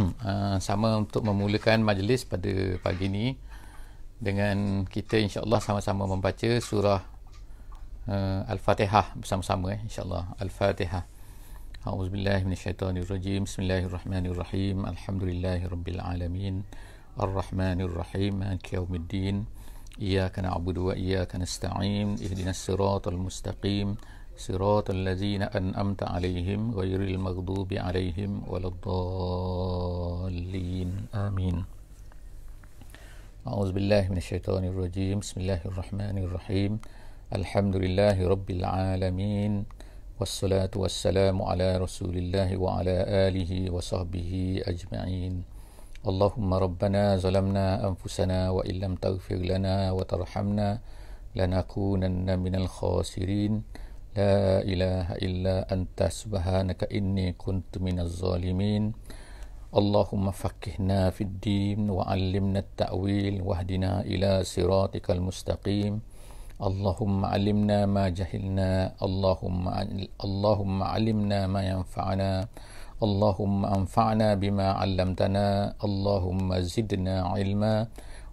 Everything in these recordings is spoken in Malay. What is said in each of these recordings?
Hmm. Ah, sama untuk memulakan majlis pada pagi ini dengan kita insya-Allah sama-sama membaca surah uh, Al-Fatihah bersama-sama eh insya-Allah Al-Fatihah. A'udzubillahi minasyaitonirrajim. Bismillahirrahmanirrahim. Alhamdulillahirabbil alamin. Ar-Rahmanirrahim. Maliki yaumiddin. Iyyaka na'budu wa iyyaka nasta'in. Ihdinas siratal mustaqim. صراط الذين أنأمت عليهم غير المغضوب عليهم ولا الضالين آمين أعوذ بالله من الشيطان الرجيم بسم الله الرحمن الرحيم الحمد لله رب العالمين والصلاة والسلام على رسول الله وعلى آله وصحبه أجمعين اللهم ربنا ظلمنا أنفسنا وإن لم تغفر لنا وترحمنا لنكونن من الخاسرين la ilaha illa anta subhanaka inni kuntu minaz zalimin Allahumma faqihna fid din wa 'allimna at-ta'wil wahdina ila siratikal mustaqim Allahumma 'allimna ma jahilna Allahumma Allahumma 'allimna ma yanfa'una Allahumma anfa'na bima 'allamtana Allahumma zidna 'ilma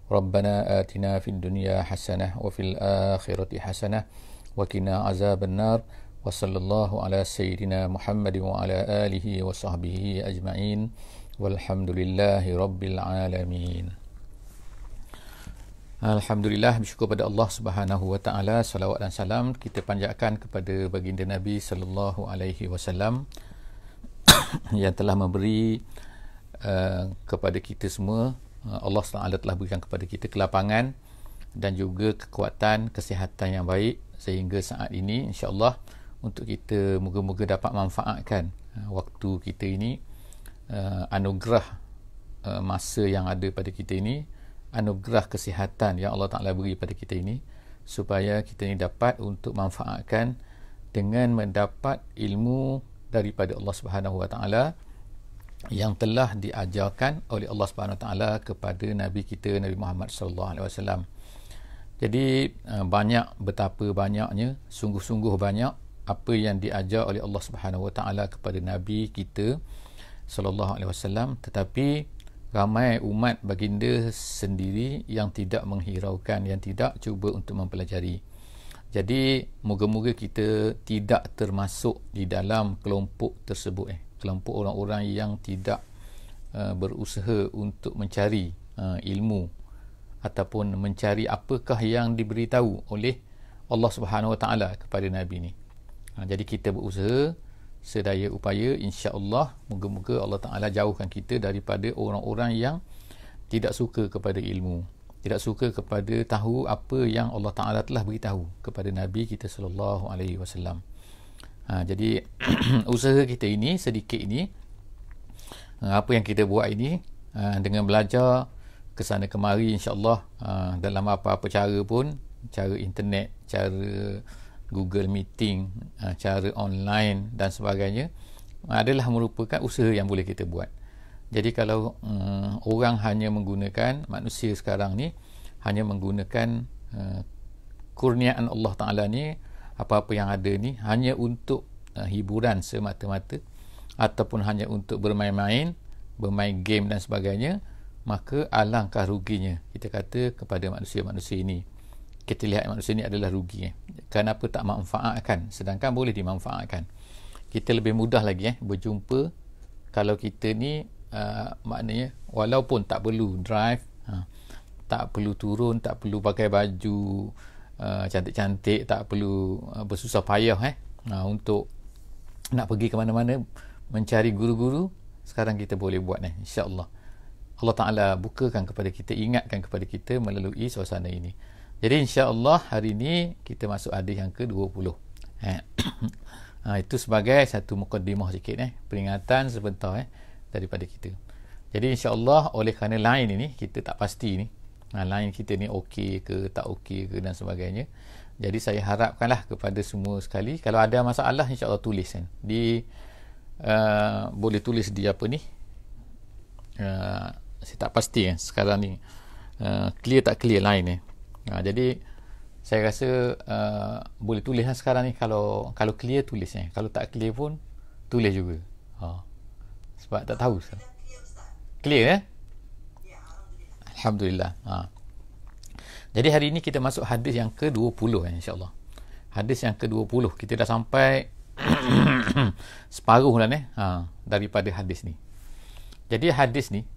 ربنا آتنا في الدنيا حسنة وفي الآخرة حسنة وقنا عذاب النار وصلى ala على سيدنا wa ala آله وصحبه أجمعين والحمد لله رب العالمين Alhamdulillah bersyukur kepada Allah Subhanahu wa taala Salawat dan salam kita panjatkan kepada baginda Nabi sallallahu alaihi wasallam yang telah memberi uh, kepada kita semua uh, Allah Subhanahu taala telah berikan kepada kita kelapangan dan juga kekuatan kesihatan yang baik sehingga saat ini insyaallah untuk kita moga-moga dapat manfaatkan uh, waktu kita ini uh, anugerah uh, masa yang ada pada kita ini anugerah kesihatan yang Allah Taala beri pada kita ini supaya kita ini dapat untuk manfaatkan dengan mendapat ilmu daripada Allah Subhanahu Wa Taala yang telah diajarkan oleh Allah Subhanahu Wa Taala kepada nabi kita Nabi Muhammad sallallahu alaihi wasallam. Jadi eh, banyak betapa banyaknya sungguh-sungguh banyak apa yang diajar oleh Allah Subhanahu Wa Taala kepada nabi kita sallallahu alaihi wasallam tetapi ramai umat baginda sendiri yang tidak menghiraukan yang tidak cuba untuk mempelajari. Jadi moga-moga kita tidak termasuk di dalam kelompok tersebut eh kelompok orang-orang yang tidak uh, berusaha untuk mencari uh, ilmu ataupun mencari apakah yang diberitahu oleh Allah Subhanahu Wa Taala kepada Nabi ini. Ha, jadi kita berusaha sedaya upaya insya-Allah moga-moga Allah Taala jauhkan kita daripada orang-orang yang tidak suka kepada ilmu, tidak suka kepada tahu apa yang Allah Taala telah beritahu kepada Nabi kita sallallahu alaihi wasallam. Ha, jadi usaha kita ini sedikit ini ha, apa yang kita buat ini ha, dengan belajar ke sana kemari insyaallah ha, dalam apa-apa cara pun cara internet cara Google Meeting ha, cara online dan sebagainya adalah merupakan usaha yang boleh kita buat jadi kalau um, orang hanya menggunakan manusia sekarang ni hanya menggunakan uh, kurniaan Allah Taala ni apa-apa yang ada ni hanya untuk uh, hiburan semata-mata ataupun hanya untuk bermain-main bermain game dan sebagainya maka alangkah ruginya kita kata kepada manusia-manusia ini kita lihat manusia ini adalah rugi eh? kenapa tak manfaatkan sedangkan boleh dimanfaatkan kita lebih mudah lagi eh, berjumpa kalau kita ni uh, maknanya walaupun tak perlu drive ha, tak perlu turun tak perlu pakai baju uh, cantik-cantik tak perlu uh, bersusah payah eh, uh, untuk nak pergi ke mana-mana mencari guru-guru sekarang kita boleh buat eh, insyaAllah Allah Ta'ala bukakan kepada kita, ingatkan kepada kita melalui suasana ini. Jadi insya Allah hari ini kita masuk hadis yang ke-20. Eh. ha, itu sebagai satu mukaddimah sikit eh. peringatan sebentar eh, daripada kita. Jadi insya Allah oleh kerana line ini kita tak pasti ni. Ha, ah, line kita ni okey ke tak okey ke dan sebagainya. Jadi saya harapkanlah kepada semua sekali kalau ada masalah insya Allah tulis kan. Di uh, boleh tulis di apa ni? Uh, saya tak pasti eh, sekarang ni uh, clear tak clear line ni eh. uh, jadi saya rasa uh, boleh tulis lah sekarang ni kalau kalau clear tulis eh. kalau tak clear pun tulis juga uh, sebab tak tahu sah. clear eh Alhamdulillah uh. jadi hari ni kita masuk hadis yang ke-20 eh, insyaAllah hadis yang ke-20 kita dah sampai separuh lah ni eh, uh, daripada hadis ni jadi hadis ni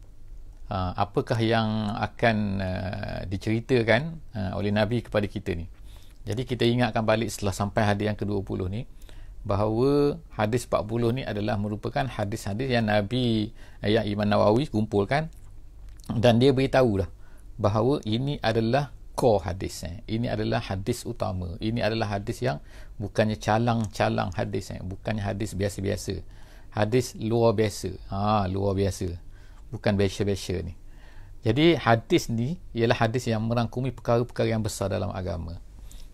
Ah, apakah yang akan ah, diceritakan ah, oleh Nabi kepada kita ni. Jadi kita ingatkan balik setelah sampai hadis yang ke-20 ni bahawa hadis 40 ni adalah merupakan hadis-hadis yang Nabi yang Iman Nawawi kumpulkan dan dia beritahu lah bahawa ini adalah core hadis eh. ini adalah hadis utama ini adalah hadis yang bukannya calang-calang hadis eh. bukannya hadis biasa-biasa hadis luar biasa ha, luar biasa bukan biasa-biasa ni jadi hadis ni ialah hadis yang merangkumi perkara-perkara yang besar dalam agama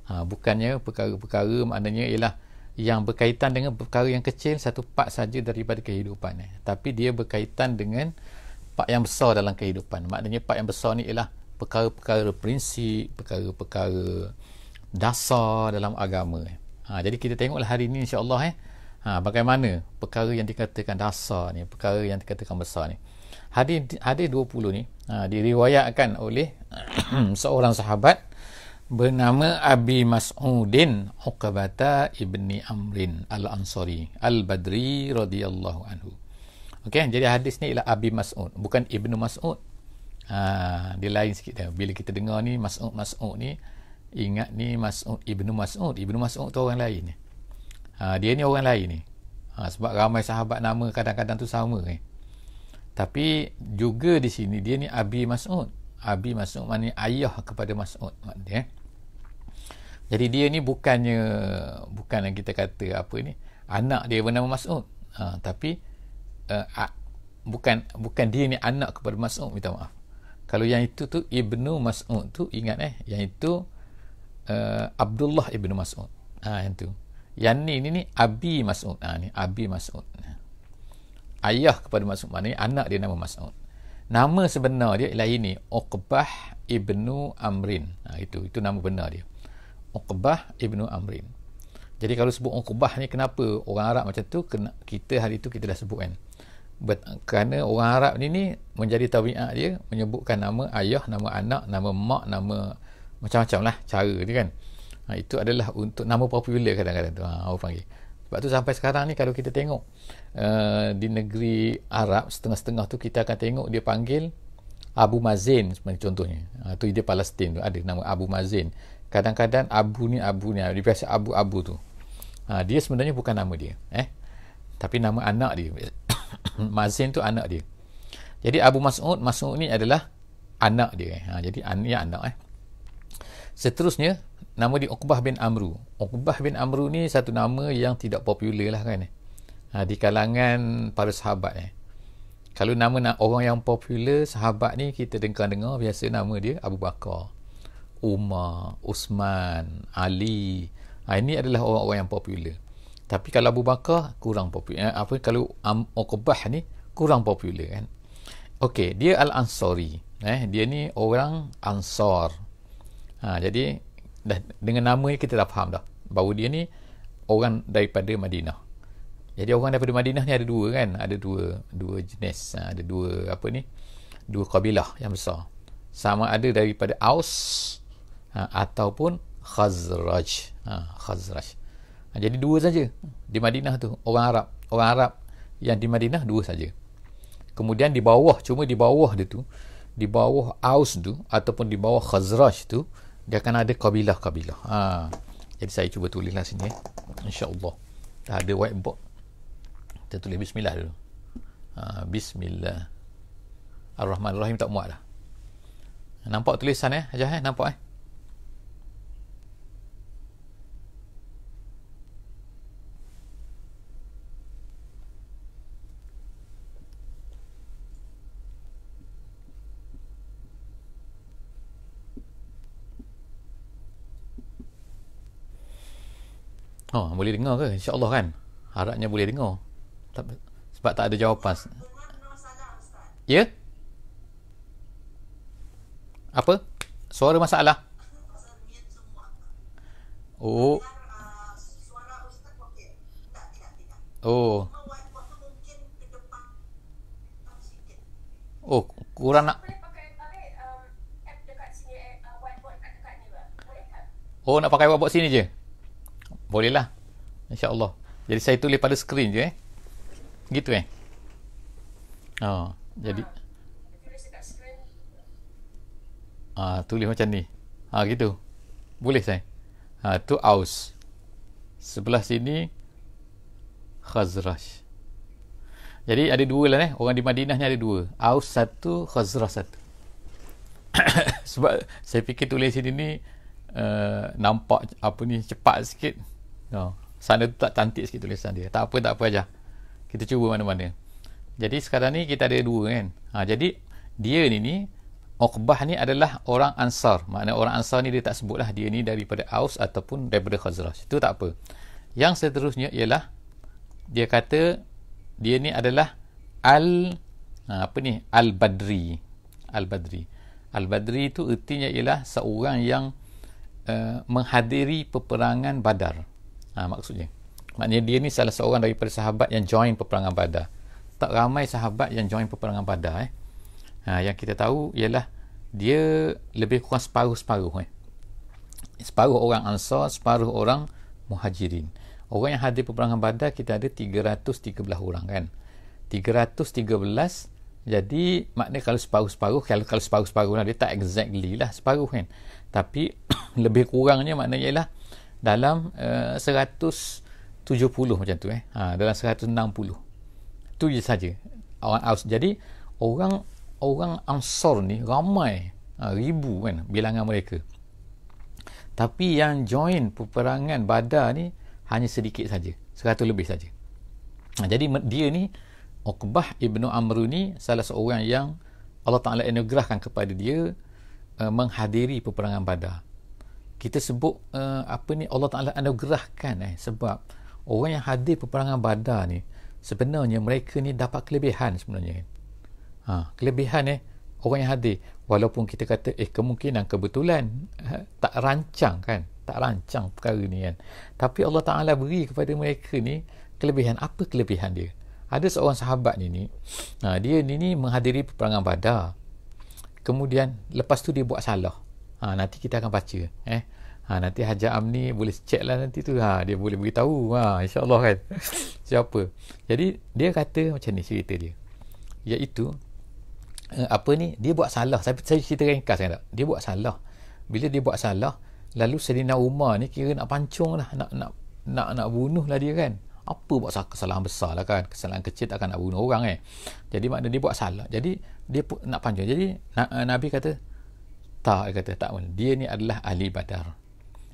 ha, bukannya perkara-perkara maknanya ialah yang berkaitan dengan perkara yang kecil satu part saja daripada kehidupan eh. tapi dia berkaitan dengan part yang besar dalam kehidupan maknanya part yang besar ni ialah perkara-perkara prinsip perkara-perkara dasar dalam agama eh. ha, jadi kita tengoklah hari ni insyaAllah eh. Ha, bagaimana perkara yang dikatakan dasar ni perkara yang dikatakan besar ni hadis hadis 20 ni ha, diriwayatkan oleh seorang sahabat bernama Abi Mas'udin Uqabata ibni Amrin Al-Ansari Al-Badri radhiyallahu anhu. Okey, jadi hadis ni ialah Abi Mas'ud, bukan Ibnu Mas'ud. Ha, dia lain sikit tau. Bila kita dengar ni Mas'ud Mas'ud ni ingat ni Mas'ud Ibnu Mas'ud, Ibnu Mas'ud tu orang lain ni. Ha, dia ni orang lain ni. Ha, sebab ramai sahabat nama kadang-kadang tu sama ni. Eh tapi juga di sini dia ni Abi Mas'ud Abi Mas'ud maknanya ayah kepada Mas'ud maknanya eh? jadi dia ni bukannya bukan yang kita kata apa ni anak dia bernama Mas'ud ha, tapi uh, bukan bukan dia ni anak kepada Mas'ud minta maaf kalau yang itu tu Ibnu Mas'ud tu ingat eh yang itu uh, Abdullah Ibnu Mas'ud ha, yang tu yang ni ni ni Abi Mas'ud ha, ni Abi Mas'ud ha ayah kepada Mas'ud maknanya anak dia nama Mas'ud nama sebenar dia ialah ini Uqbah ibnu Amrin ha, itu itu nama benar dia Uqbah ibnu Amrin jadi kalau sebut Uqbah ni kenapa orang Arab macam tu Kena kita hari itu kita dah sebut kan But kerana orang Arab ni ni menjadi tabiat dia menyebutkan nama ayah nama anak nama mak nama macam-macam lah cara dia kan ha, itu adalah untuk nama popular kadang-kadang tu ha, orang panggil sebab tu sampai sekarang ni kalau kita tengok uh, di negeri Arab setengah-setengah tu kita akan tengok dia panggil Abu Mazin sebagai contohnya. Ha, tu dia Palestin tu ada nama Abu Mazin. Kadang-kadang Abu ni Abu ni dia biasa Abu Abu tu. Ha, dia sebenarnya bukan nama dia, eh. Tapi nama anak dia. Mazin tu anak dia. Jadi Abu Mas'ud, Mas'ud ni adalah anak dia. Ha, jadi an anak eh. Seterusnya nama dia Uqbah bin Amru. Uqbah bin Amru ni satu nama yang tidak popular lah kan. Eh. Ha, di kalangan para sahabat eh. Kalau nama nak orang yang popular sahabat ni kita dengar-dengar biasa nama dia Abu Bakar, Umar, Usman, Ali. Ha, ini adalah orang-orang yang popular. Tapi kalau Abu Bakar kurang popular. Eh, apa kalau um, Uqbah ni kurang popular kan. Okey, dia Al-Ansari. Eh, dia ni orang Ansar. Ha, jadi dan dengan nama kita dah faham dah bahawa dia ni orang daripada Madinah jadi orang daripada Madinah ni ada dua kan ada dua dua jenis ha, ada dua apa ni dua kabilah yang besar sama ada daripada Aus ha, ataupun Khazraj ha, Khazraj ha, jadi dua saja di Madinah tu orang Arab orang Arab yang di Madinah dua saja kemudian di bawah cuma di bawah dia tu di bawah Aus tu ataupun di bawah Khazraj tu dia akan ada kabilah-kabilah ha. jadi saya cuba tulislah sini eh. insyaAllah dah ada whiteboard kita tulis bismillah dulu ha, bismillah ar-Rahman ar-Rahim tak muat lah nampak tulisan eh Ajah eh nampak eh Oh, boleh dengar ke? InsyaAllah kan? Harapnya boleh dengar. sebab tak ada jawapan. Ya? Yeah? Apa? Suara masalah? Oh. Uh, oh. Oh, kurang nak. Um, eh, uh, oh, nak pakai whiteboard sini je? Bolehlah. InsyaAllah. Jadi saya tulis pada skrin je eh. Gitu eh. Oh, jadi. Ha, ah, tulis macam ni. Ha, gitu. Boleh saya? Ha, tu aus. Sebelah sini, khazraj. Jadi ada dua lah eh. Orang di Madinah ni ada dua. Aus satu, khazraj satu. Sebab saya fikir tulis sini ni, uh, nampak apa ni, cepat sikit. No. Oh. Sana tu tak cantik sikit tulisan dia. Tak apa, tak apa aja. Kita cuba mana-mana. Jadi sekarang ni kita ada dua kan. Ha, jadi dia ni ni Uqbah ni adalah orang Ansar. Makna orang Ansar ni dia tak sebutlah dia ni daripada Aus ataupun daripada Khazraj. Itu tak apa. Yang seterusnya ialah dia kata dia ni adalah Al ha, apa ni? Al Badri. Al Badri. Al Badri itu ertinya ialah seorang yang uh, menghadiri peperangan Badar ha, maksudnya maknanya dia ni salah seorang daripada sahabat yang join peperangan badar tak ramai sahabat yang join peperangan badar eh. ha, yang kita tahu ialah dia lebih kurang separuh-separuh eh. separuh orang ansar separuh orang muhajirin orang yang hadir peperangan badar kita ada 313 orang kan 313 jadi maknanya kalau separuh-separuh kalau, kalau separuh-separuh lah dia tak exactly lah separuh kan tapi lebih kurangnya maknanya ialah dalam eh, uh, 170 macam tu eh ha, dalam 160 tu je saja orang aus jadi orang orang ansor ni ramai ha, ribu kan bilangan mereka tapi yang join peperangan badar ni hanya sedikit saja 100 lebih saja ha, jadi dia ni Uqbah ibnu Amru ni salah seorang yang Allah Ta'ala anugerahkan kepada dia uh, menghadiri peperangan badar kita sebut uh, apa ni Allah Taala anugerahkan eh sebab orang yang hadir peperangan Badar ni sebenarnya mereka ni dapat kelebihan sebenarnya. Ha, kelebihan eh orang yang hadir walaupun kita kata eh kemungkinan kebetulan eh, tak rancang kan tak rancang perkara ni kan tapi Allah Taala beri kepada mereka ni kelebihan apa kelebihan dia ada seorang sahabat ni ni ha, dia ni ni menghadiri peperangan badar kemudian lepas tu dia buat salah Ha, nanti kita akan baca. Eh? Ha, nanti Haji Amni boleh check lah nanti tu. Ha, dia boleh beritahu. Ha, InsyaAllah kan. Siapa. Jadi, dia kata macam ni cerita dia. Iaitu, eh, apa ni, dia buat salah. Saya, saya cerita ringkas kan tak? Dia buat salah. Bila dia buat salah, lalu Selina Umar ni kira nak pancung lah. Nak, nak, nak, nak bunuh lah dia kan. Apa buat kesalahan besar lah kan. Kesalahan kecil takkan nak bunuh orang Eh? Jadi, maknanya dia buat salah. Jadi, dia nak panjang. Jadi, eh, Nabi kata, tak dia kata tak dia ni adalah ahli badar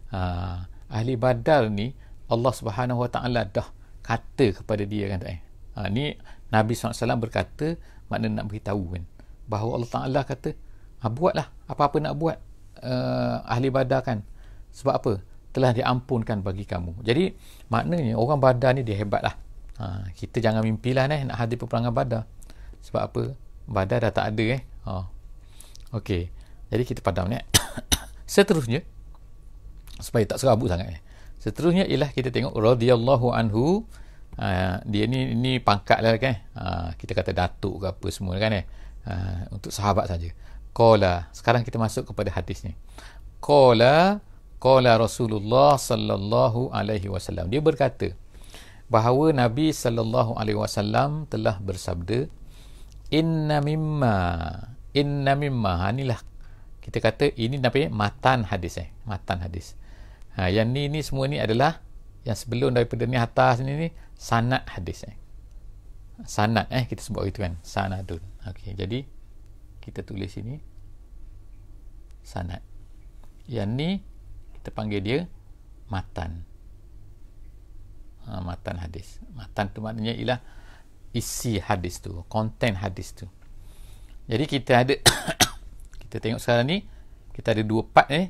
ha, ahli badar ni Allah subhanahu wa ta'ala dah kata kepada dia kan tak eh ha, ni Nabi SAW berkata makna nak beritahu kan bahawa Allah Ta'ala kata ha, buatlah apa-apa nak buat uh, ahli badar kan sebab apa telah diampunkan bagi kamu jadi maknanya orang badar ni dia hebat lah ha, kita jangan mimpilah eh, nak hadir peperangan badar sebab apa badar dah tak ada eh ha. Okey. Jadi kita padam ni. Seterusnya supaya tak serabut sangat ni. Seterusnya ialah kita tengok radhiyallahu anhu ha, dia ni ni pangkat lah kan. Ha, kita kata datuk ke apa semua kan eh. Ha, untuk sahabat saja. Qala sekarang kita masuk kepada hadis ni. Qala qala Rasulullah sallallahu alaihi wasallam. Dia berkata bahawa Nabi sallallahu alaihi wasallam telah bersabda inna mimma inna mimma ha, inilah kita kata ini namanya matan hadis eh matan hadis ha, yang ni ni semua ni adalah yang sebelum daripada ni atas ni ni sanad hadis eh sanad eh kita sebut gitu kan sanadun okey jadi kita tulis sini sanad yang ni kita panggil dia matan ha, matan hadis matan tu maknanya ialah isi hadis tu konten hadis tu jadi kita ada kita tengok sekarang ni kita ada dua part ni eh.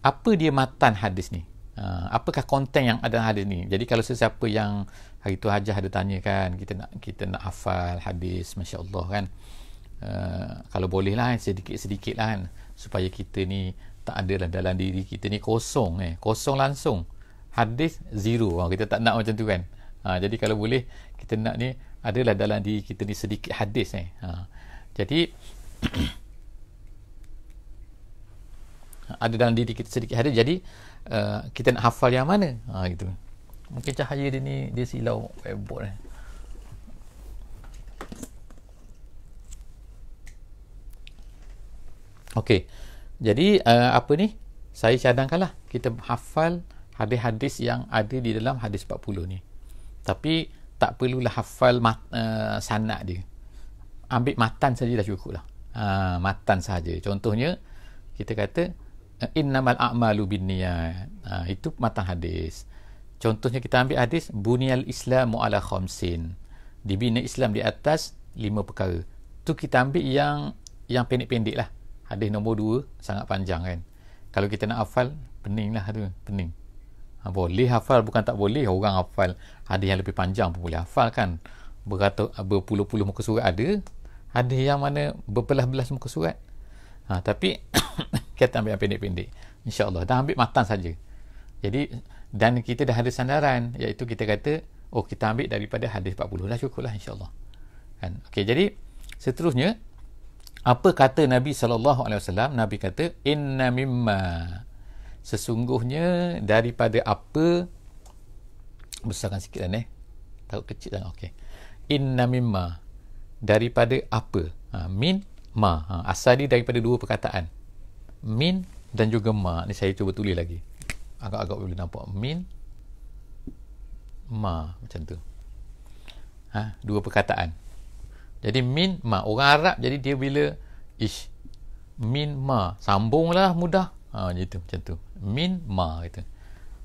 apa dia matan hadis ni uh, apakah konten yang ada hadis ni jadi kalau sesiapa yang hari tu hajah ada tanya kan kita nak kita nak hafal hadis Masya Allah kan uh, kalau boleh lah eh, sedikit-sedikit lah kan supaya kita ni tak ada lah dalam diri kita ni kosong eh kosong langsung hadis zero oh, kita tak nak macam tu kan ha, jadi kalau boleh kita nak ni adalah dalam diri kita ni sedikit hadis eh ha. jadi ada dalam diri kita sedikit hari jadi uh, kita nak hafal yang mana ha, gitu mungkin cahaya dia ni dia silau whiteboard ni eh. Okey. Jadi uh, apa ni? Saya cadangkanlah kita hafal hadis-hadis yang ada di dalam hadis 40 ni. Tapi tak perlulah hafal mat, uh, sanad dia. Ambil matan saja dah cukup lah. Uh, ha, matan saja. Contohnya kita kata innamal a'malu binniyat. Ha, itu matang hadis. Contohnya kita ambil hadis bunyal islamu ala khamsin. Dibina Islam di atas lima perkara. Tu kita ambil yang yang pendek-pendek lah. Hadis nombor dua sangat panjang kan. Kalau kita nak hafal pening lah tu, pening. Ha, boleh hafal bukan tak boleh orang hafal hadis yang lebih panjang pun boleh hafal kan berkata berpuluh-puluh muka surat ada hadis yang mana berbelah-belah muka surat ha, tapi kita ambil yang pendek-pendek insyaAllah dah ambil matan saja jadi dan kita dah ada sandaran iaitu kita kata oh kita ambil daripada hadis 40 lah cukup lah insyaAllah kan okay. jadi seterusnya apa kata Nabi SAW Nabi kata inna mimma sesungguhnya daripada apa besarkan sikit kan eh tahu kecil kan okay. inna mimma daripada apa ha, min ma ha, asal dia daripada dua perkataan min dan juga ma ni saya cuba tulis lagi agak-agak boleh nampak min ma macam tu ha? dua perkataan jadi min ma orang Arab jadi dia bila ish min ma Sambung lah mudah ha, gitu, macam tu min ma gitu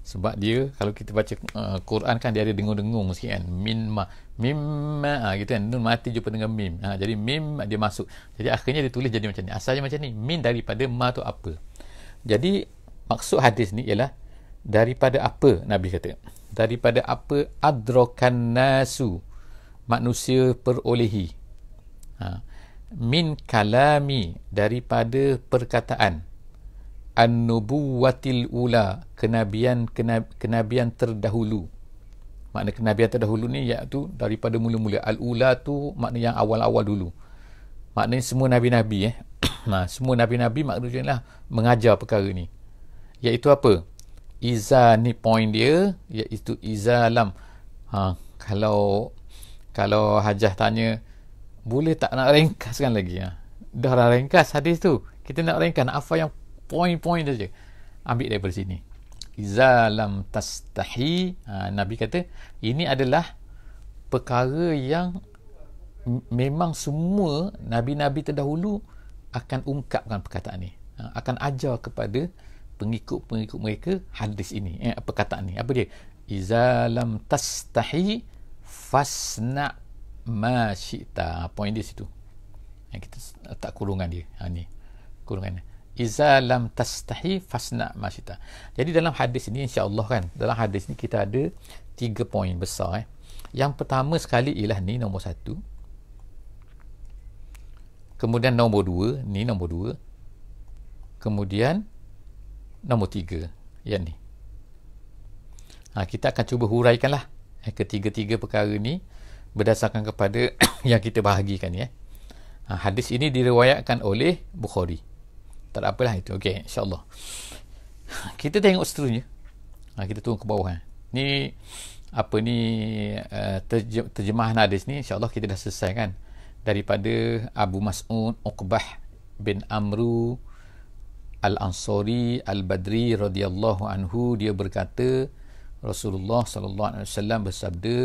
sebab dia kalau kita baca uh, Quran kan dia ada dengung-dengung sikit kan min ma mim ma ha, gitu kan nun mati jumpa dengan mim ha, jadi mim dia masuk jadi akhirnya dia tulis jadi macam ni asalnya macam ni min daripada ma tu apa jadi maksud hadis ni ialah daripada apa nabi kata daripada apa adrokan nasu manusia perolehi ha, min kalami daripada perkataan an-nubuwatil ula kenabian kenab, kenabian terdahulu makna kenabian terdahulu ni iaitu daripada mula-mula al-ula tu makna yang awal-awal dulu maknanya semua nabi-nabi eh nah semua nabi-nabi maknanya lah mengajar perkara ni iaitu apa iza ni point dia iaitu izalam ha kalau kalau hajah tanya boleh tak nak ringkaskan lagi ha? dah lah ringkas hadis tu kita nak ringkas nak apa yang Poin-poin saja ambil daripada sini iza lam tastahi ha, nabi kata ini adalah perkara yang memang semua nabi-nabi terdahulu akan ungkapkan perkataan ini, ha, akan ajar kepada pengikut-pengikut mereka hadis ini eh, perkataan ini apa dia iza lam tastahi fasna ma syi'ta Poin dia situ ha, kita tak kurungan dia ha, ni kurungan dia iza lam tastahi fasna masita. Jadi dalam hadis ini insya-Allah kan, dalam hadis ini kita ada tiga poin besar eh. Yang pertama sekali ialah ni nombor satu Kemudian nombor dua ni nombor dua Kemudian nombor tiga yang ni. Ha, kita akan cuba huraikanlah eh, ketiga-tiga perkara ni berdasarkan kepada yang kita bahagikan ni ya. eh. Ha, hadis ini diriwayatkan oleh Bukhari tak ada apalah itu okey insyaallah kita tengok seterusnya ha, kita turun ke bawah kan ni apa ni uh, eh, terjemahan hadis ni insyaallah kita dah selesai kan daripada Abu Mas'ud Uqbah bin Amru Al-Ansari Al-Badri radhiyallahu anhu dia berkata Rasulullah sallallahu alaihi wasallam bersabda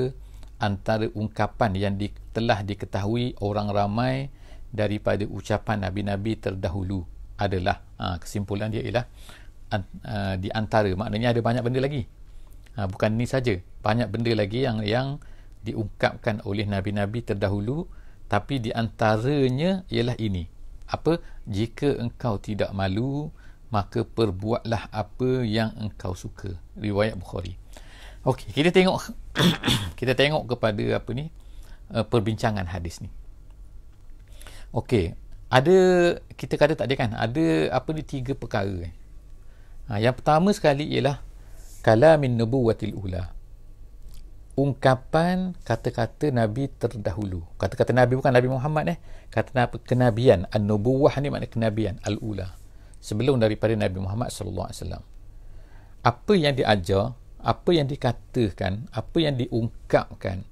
antara ungkapan yang di, telah diketahui orang ramai daripada ucapan nabi-nabi terdahulu adalah ha, kesimpulan dia ialah an, uh, di antara maknanya ada banyak benda lagi ha, bukan ni saja banyak benda lagi yang yang diungkapkan oleh nabi-nabi terdahulu tapi di antaranya ialah ini apa jika engkau tidak malu maka perbuatlah apa yang engkau suka riwayat bukhari okey kita tengok kita tengok kepada apa ni uh, perbincangan hadis ni okey ada kita kata tak ada kan ada apa ni tiga perkara eh? ha, yang pertama sekali ialah kalamin nubuwatil ula ungkapan kata-kata Nabi terdahulu kata-kata Nabi bukan Nabi Muhammad eh kata apa kenabian an-nubuwah ni makna kenabian al-ula sebelum daripada Nabi Muhammad sallallahu alaihi wasallam apa yang diajar apa yang dikatakan apa yang diungkapkan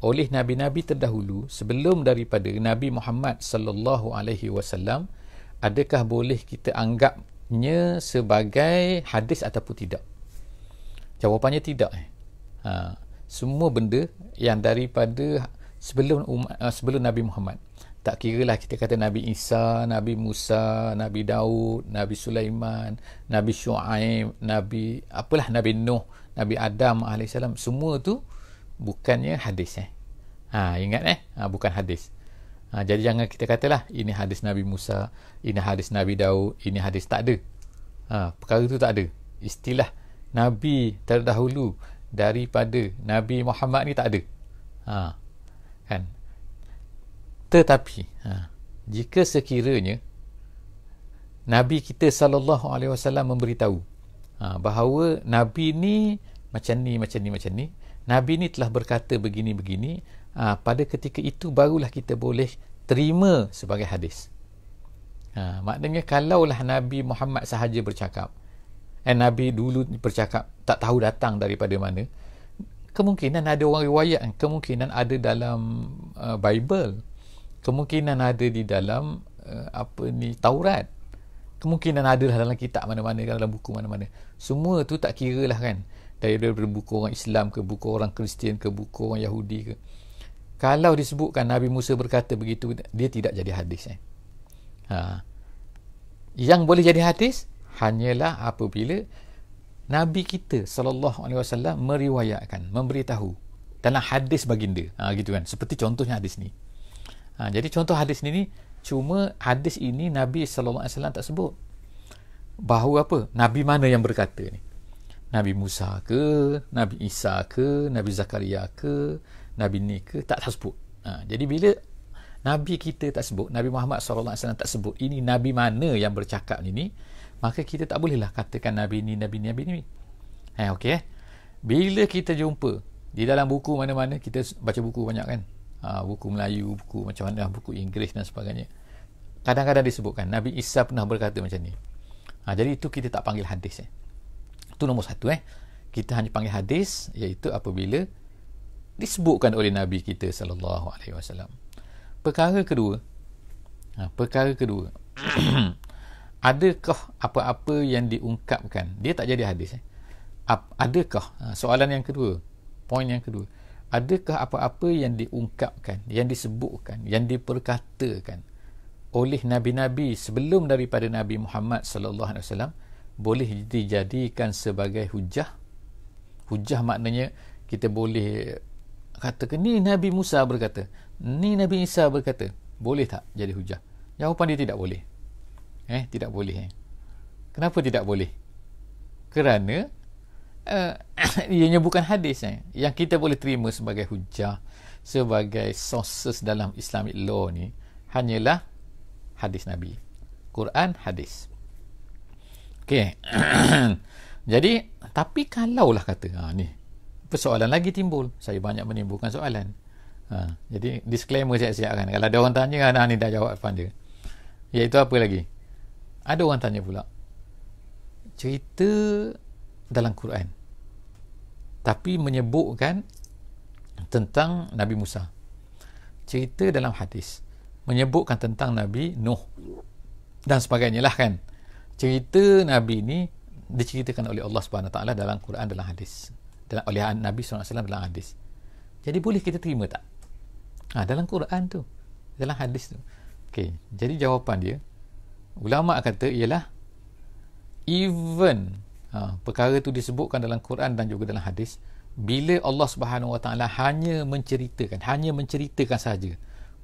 oleh nabi-nabi terdahulu sebelum daripada Nabi Muhammad sallallahu alaihi wasallam adakah boleh kita anggapnya sebagai hadis ataupun tidak jawapannya tidak eh ha, semua benda yang daripada sebelum um uh, sebelum Nabi Muhammad tak kira lah kita kata Nabi Isa, Nabi Musa, Nabi Daud, Nabi Sulaiman, Nabi Shu'aib, Nabi apalah Nabi Nuh, Nabi Adam alaihissalam semua tu bukannya hadis eh. Ha, ingat eh, ha, bukan hadis. Ha, jadi jangan kita katalah ini hadis Nabi Musa, ini hadis Nabi Daud, ini hadis tak ada. Ha, perkara itu tak ada. Istilah Nabi terdahulu daripada Nabi Muhammad ni tak ada. Ha, kan? Tetapi, ha, jika sekiranya Nabi kita sallallahu alaihi wasallam memberitahu ha, bahawa nabi ni macam ni macam ni macam ni Nabi ni telah berkata begini-begini ha, pada ketika itu barulah kita boleh terima sebagai hadis ha, maknanya kalaulah Nabi Muhammad sahaja bercakap dan eh, Nabi dulu bercakap tak tahu datang daripada mana kemungkinan ada orang riwayat kemungkinan ada dalam uh, Bible kemungkinan ada di dalam uh, apa ni Taurat kemungkinan ada dalam kitab mana-mana dalam buku mana-mana semua tu tak kira lah kan daripada buku orang Islam ke buku orang Kristian ke buku orang Yahudi ke kalau disebutkan Nabi Musa berkata begitu dia tidak jadi hadis eh? ha. yang boleh jadi hadis hanyalah apabila Nabi kita sallallahu alaihi wasallam meriwayatkan memberitahu dalam hadis baginda ha, gitu kan seperti contohnya hadis ni ha, jadi contoh hadis ni ni cuma hadis ini Nabi sallallahu alaihi wasallam tak sebut bahawa apa nabi mana yang berkata ni Nabi Musa ke, Nabi Isa ke, Nabi Zakaria ke, Nabi ni ke, tak tersebut. Ha, jadi bila Nabi kita tak sebut, Nabi Muhammad SAW tak sebut, ini Nabi mana yang bercakap ni, maka kita tak bolehlah katakan Nabi ni, Nabi ni, Nabi ni. Ha, okay. Eh? Bila kita jumpa, di dalam buku mana-mana, kita baca buku banyak kan? Ha, buku Melayu, buku macam mana, buku Inggeris dan sebagainya. Kadang-kadang disebutkan, Nabi Isa pernah berkata macam ni. Ha, jadi itu kita tak panggil hadis. Eh. Itu nombor satu eh. Kita hanya panggil hadis iaitu apabila disebutkan oleh Nabi kita sallallahu alaihi wasallam. Perkara kedua. Ha, perkara kedua. adakah apa-apa yang diungkapkan dia tak jadi hadis eh? adakah ha, soalan yang kedua poin yang kedua adakah apa-apa yang diungkapkan yang disebutkan yang diperkatakan oleh nabi-nabi sebelum daripada nabi Muhammad sallallahu alaihi wasallam boleh dijadikan sebagai hujah hujah maknanya kita boleh kata ni Nabi Musa berkata ni Nabi Isa berkata boleh tak jadi hujah jawapan dia tidak boleh eh tidak boleh eh? kenapa tidak boleh kerana uh, ianya bukan hadis eh? yang kita boleh terima sebagai hujah sebagai sources dalam Islamic law ni hanyalah hadis Nabi Quran hadis Okey. Jadi, tapi kalau lah kata, ha, ni, persoalan lagi timbul. Saya banyak menimbulkan soalan. Ha, jadi, disclaimer siap-siap kan. Kalau ada orang tanya, anak ni dah jawab depan dia. Iaitu apa lagi? Ada orang tanya pula. Cerita dalam Quran. Tapi menyebutkan tentang Nabi Musa. Cerita dalam hadis. Menyebutkan tentang Nabi Nuh. Dan sebagainya lah kan cerita Nabi ni diceritakan oleh Allah Subhanahu taala dalam Quran dalam hadis dalam oleh Nabi SAW dalam hadis jadi boleh kita terima tak ha, dalam Quran tu dalam hadis tu okey jadi jawapan dia ulama kata ialah even ha, perkara tu disebutkan dalam Quran dan juga dalam hadis bila Allah Subhanahu Wa Taala hanya menceritakan hanya menceritakan saja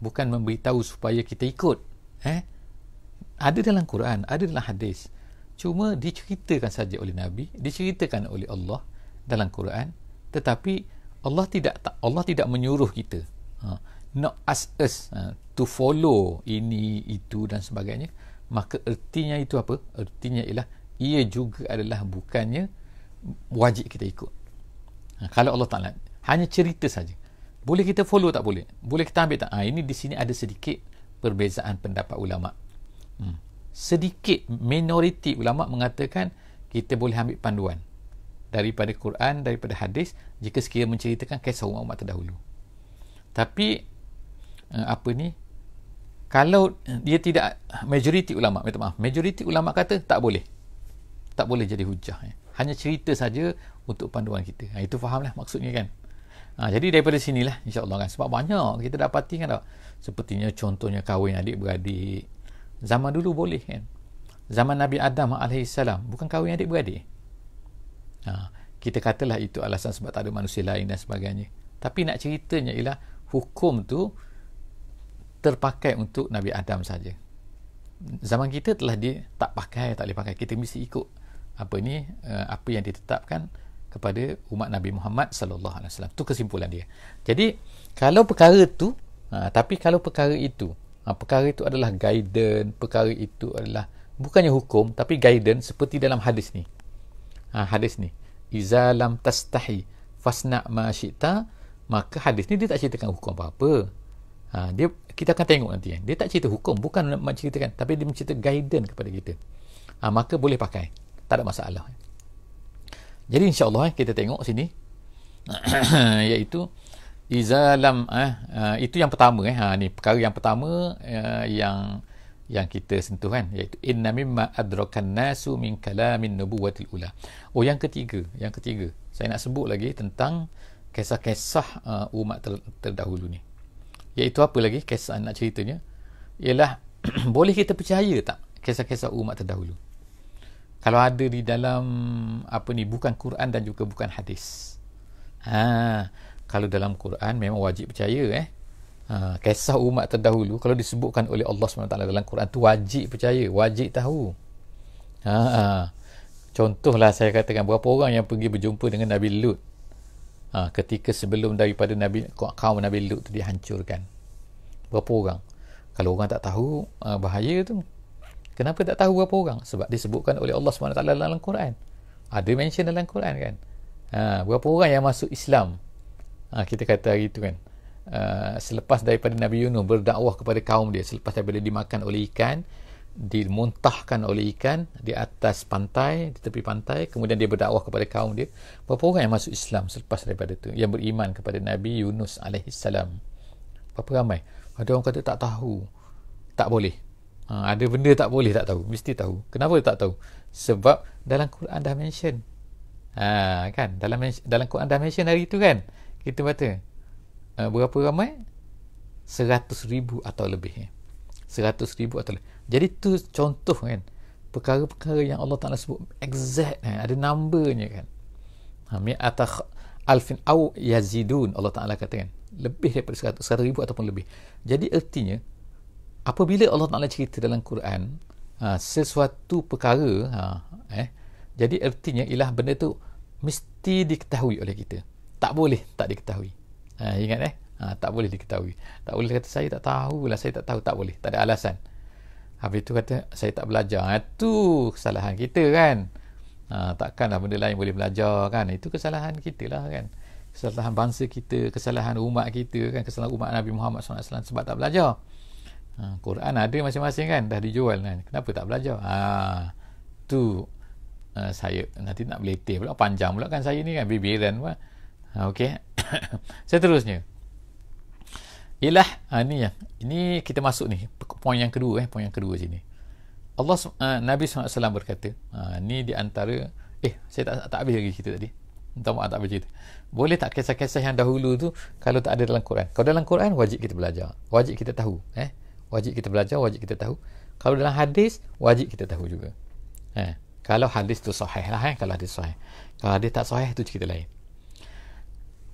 bukan memberitahu supaya kita ikut eh ada dalam Quran, ada dalam hadis. Cuma diceritakan saja oleh Nabi, diceritakan oleh Allah dalam Quran, tetapi Allah tidak Allah tidak menyuruh kita. Ha, not as us ha, to follow ini itu dan sebagainya. Maka ertinya itu apa? Ertinya ialah ia juga adalah bukannya wajib kita ikut. Ha, kalau Allah Taala hanya cerita saja. Boleh kita follow tak boleh? Boleh kita ambil tak? Ha, ini di sini ada sedikit perbezaan pendapat ulama sedikit minoriti ulama mengatakan kita boleh ambil panduan daripada Quran daripada hadis jika sekiranya menceritakan kisah umat-umat terdahulu tapi eh, apa ni kalau dia tidak majoriti ulama minta maaf majoriti ulama kata tak boleh tak boleh jadi hujah eh. hanya cerita saja untuk panduan kita ha, itu fahamlah maksudnya kan ha, jadi daripada sinilah insyaAllah kan sebab banyak kita dapati kan tak sepertinya contohnya kahwin adik beradik Zaman dulu boleh kan? Zaman Nabi Adam AS, bukan kahwin adik-beradik? Ha, kita katalah itu alasan sebab tak ada manusia lain dan sebagainya. Tapi nak ceritanya ialah hukum tu terpakai untuk Nabi Adam saja. Zaman kita telah di tak pakai, tak boleh pakai. Kita mesti ikut apa ni eh, apa yang ditetapkan kepada umat Nabi Muhammad sallallahu alaihi wasallam. Tu kesimpulan dia. Jadi kalau perkara tu ha, tapi kalau perkara itu Ha, perkara itu adalah guidance, perkara itu adalah bukannya hukum tapi guidance seperti dalam hadis ni. Ha, hadis ni, iza lam tastahi fasna ma syi'ta, maka hadis ni dia tak ceritakan hukum apa-apa. Ah, dia kita akan tengok nanti eh. Dia tak cerita hukum, bukan nak menceritakan, tapi dia mencerita guidance kepada kita. Ha, maka boleh pakai. Tak ada masalah. Eh. Jadi insya-Allah eh, kita tengok sini iaitu iza lam eh uh, itu yang pertama eh ha ni perkara yang pertama uh, yang yang kita sentuh kan iaitu inna mimma adrakan nasu min kalamin nubuwatil ula oh yang ketiga yang ketiga saya nak sebut lagi tentang kisah-kisah uh, umat ter- terdahulu ni iaitu apa lagi kisah nak ceritanya ialah boleh kita percaya tak kisah-kisah umat terdahulu kalau ada di dalam apa ni bukan Quran dan juga bukan hadis ha kalau dalam Quran memang wajib percaya eh ha, kisah umat terdahulu kalau disebutkan oleh Allah SWT dalam Quran tu wajib percaya wajib tahu ha, ha. contohlah saya katakan berapa orang yang pergi berjumpa dengan Nabi Lut ha, ketika sebelum daripada Nabi kaum Nabi Lut tu dihancurkan berapa orang kalau orang tak tahu ha, bahaya tu kenapa tak tahu berapa orang sebab disebutkan oleh Allah SWT dalam Quran ada mention dalam Quran kan ha, berapa orang yang masuk Islam Ah, kita kata hari itu kan uh, selepas daripada Nabi Yunus berdakwah kepada kaum dia selepas daripada dimakan oleh ikan dimuntahkan oleh ikan di atas pantai di tepi pantai kemudian dia berdakwah kepada kaum dia berapa orang yang masuk Islam selepas daripada itu yang beriman kepada Nabi Yunus alaihissalam berapa ramai ada orang kata tak tahu tak boleh ha, ada benda tak boleh tak tahu mesti tahu kenapa tak tahu sebab dalam Quran dah mention ha, kan dalam dalam Quran dah mention hari itu kan kita kata uh, berapa ramai 100 ribu atau lebih eh? 100 ribu atau lebih jadi tu contoh kan perkara-perkara yang Allah Ta'ala sebut exact eh? ada numbernya kan Hamil atau alfin au yazidun Allah Ta'ala kata kan lebih daripada 100, 100 ataupun lebih jadi ertinya apabila Allah Ta'ala cerita dalam Quran ha, sesuatu perkara ha, eh, jadi ertinya ialah benda tu mesti diketahui oleh kita tak boleh tak diketahui ha, ingat eh ha, tak boleh diketahui tak boleh kata saya tak tahu lah saya tak tahu tak boleh tak ada alasan habis tu kata saya tak belajar itu ha, kesalahan kita kan ha, takkanlah benda lain boleh belajar kan itu kesalahan kita lah kan kesalahan bangsa kita kesalahan umat kita kan kesalahan umat Nabi Muhammad SAW sebab tak belajar ha, Quran ada masing-masing kan dah dijual kan kenapa tak belajar ha, tu uh, saya nanti nak beletih pula panjang pula kan saya ni kan bibiran pula Okey. Seterusnya. Ialah ha, ni yang ini kita masuk ni poin yang kedua eh poin yang kedua sini. Allah uh, Nabi SAW berkata, ha, ni di antara eh saya tak tak habis lagi cerita tadi. Entah maaf tak habis cerita. Boleh tak kisah-kisah yang dahulu tu kalau tak ada dalam Quran? Kalau dalam Quran wajib kita belajar. Wajib kita tahu eh. Wajib kita belajar, wajib kita tahu. Kalau dalam hadis wajib kita tahu juga. Eh. Kalau hadis tu sahih lah eh, kalau hadis sahih. Kalau hadis tak sahih tu cerita lain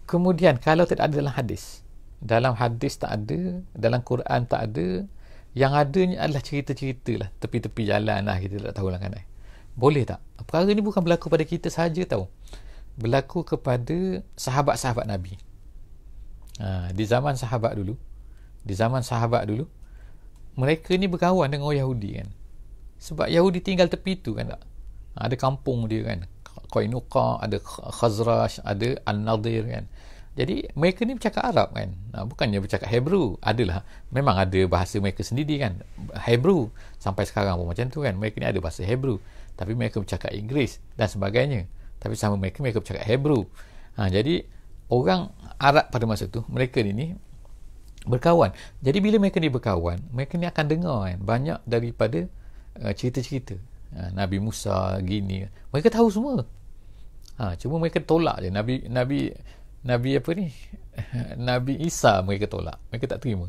kemudian kalau tidak ada dalam hadis dalam hadis tak ada dalam Quran tak ada yang adanya adalah cerita-cerita lah tepi-tepi jalan lah kita tak tahu lah kan eh. boleh tak? perkara ni bukan berlaku pada kita saja, tau berlaku kepada sahabat-sahabat Nabi ha, di zaman sahabat dulu di zaman sahabat dulu mereka ni berkawan dengan orang Yahudi kan sebab Yahudi tinggal tepi tu kan tak? Ha, ada kampung dia kan Koinuka, ada Khazraj, ada an nadir kan jadi mereka ni bercakap Arab kan. bukannya bercakap Hebrew. Adalah memang ada bahasa mereka sendiri kan. Hebrew sampai sekarang pun macam tu kan. Mereka ni ada bahasa Hebrew. Tapi mereka bercakap Inggeris dan sebagainya. Tapi sama mereka mereka bercakap Hebrew. Ha, jadi orang Arab pada masa tu mereka ni, ni berkawan. Jadi bila mereka ni berkawan, mereka ni akan dengar kan banyak daripada uh, cerita-cerita. Ha, Nabi Musa gini. Mereka tahu semua. Ha, cuma mereka tolak je Nabi Nabi Nabi apa ni? Nabi Isa mereka tolak. Mereka tak terima.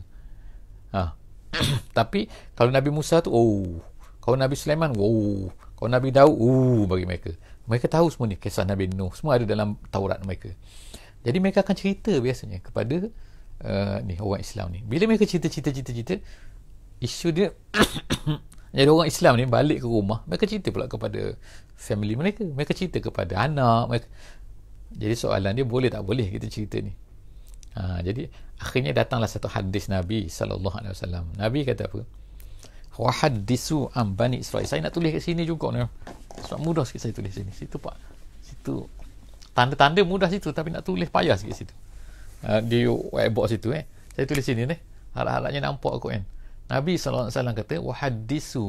Ha. Tapi kalau Nabi Musa tu, oh. Kalau Nabi Sulaiman, oh. Kalau Nabi Daud, oh bagi mereka. Mereka tahu semua ni kisah Nabi Nuh. Semua ada dalam Taurat mereka. Jadi mereka akan cerita biasanya kepada uh, ni orang Islam ni. Bila mereka cerita-cerita-cerita-cerita, isu dia Jadi orang Islam ni balik ke rumah, mereka cerita pula kepada family mereka. Mereka cerita kepada anak. Mereka, jadi soalan dia boleh tak boleh kita cerita ni. Ha, jadi akhirnya datanglah satu hadis Nabi sallallahu alaihi wasallam. Nabi kata apa? Wa hadisu am bani Israel. Saya nak tulis kat sini juga ni. Sebab mudah sikit saya tulis sini. Situ pak. Situ tanda-tanda mudah situ tapi nak tulis payah sikit situ. Ha, di whiteboard situ eh. Saya tulis sini ni. Harap-harapnya nampak aku kan. Nabi sallallahu alaihi wasallam kata wa hadisu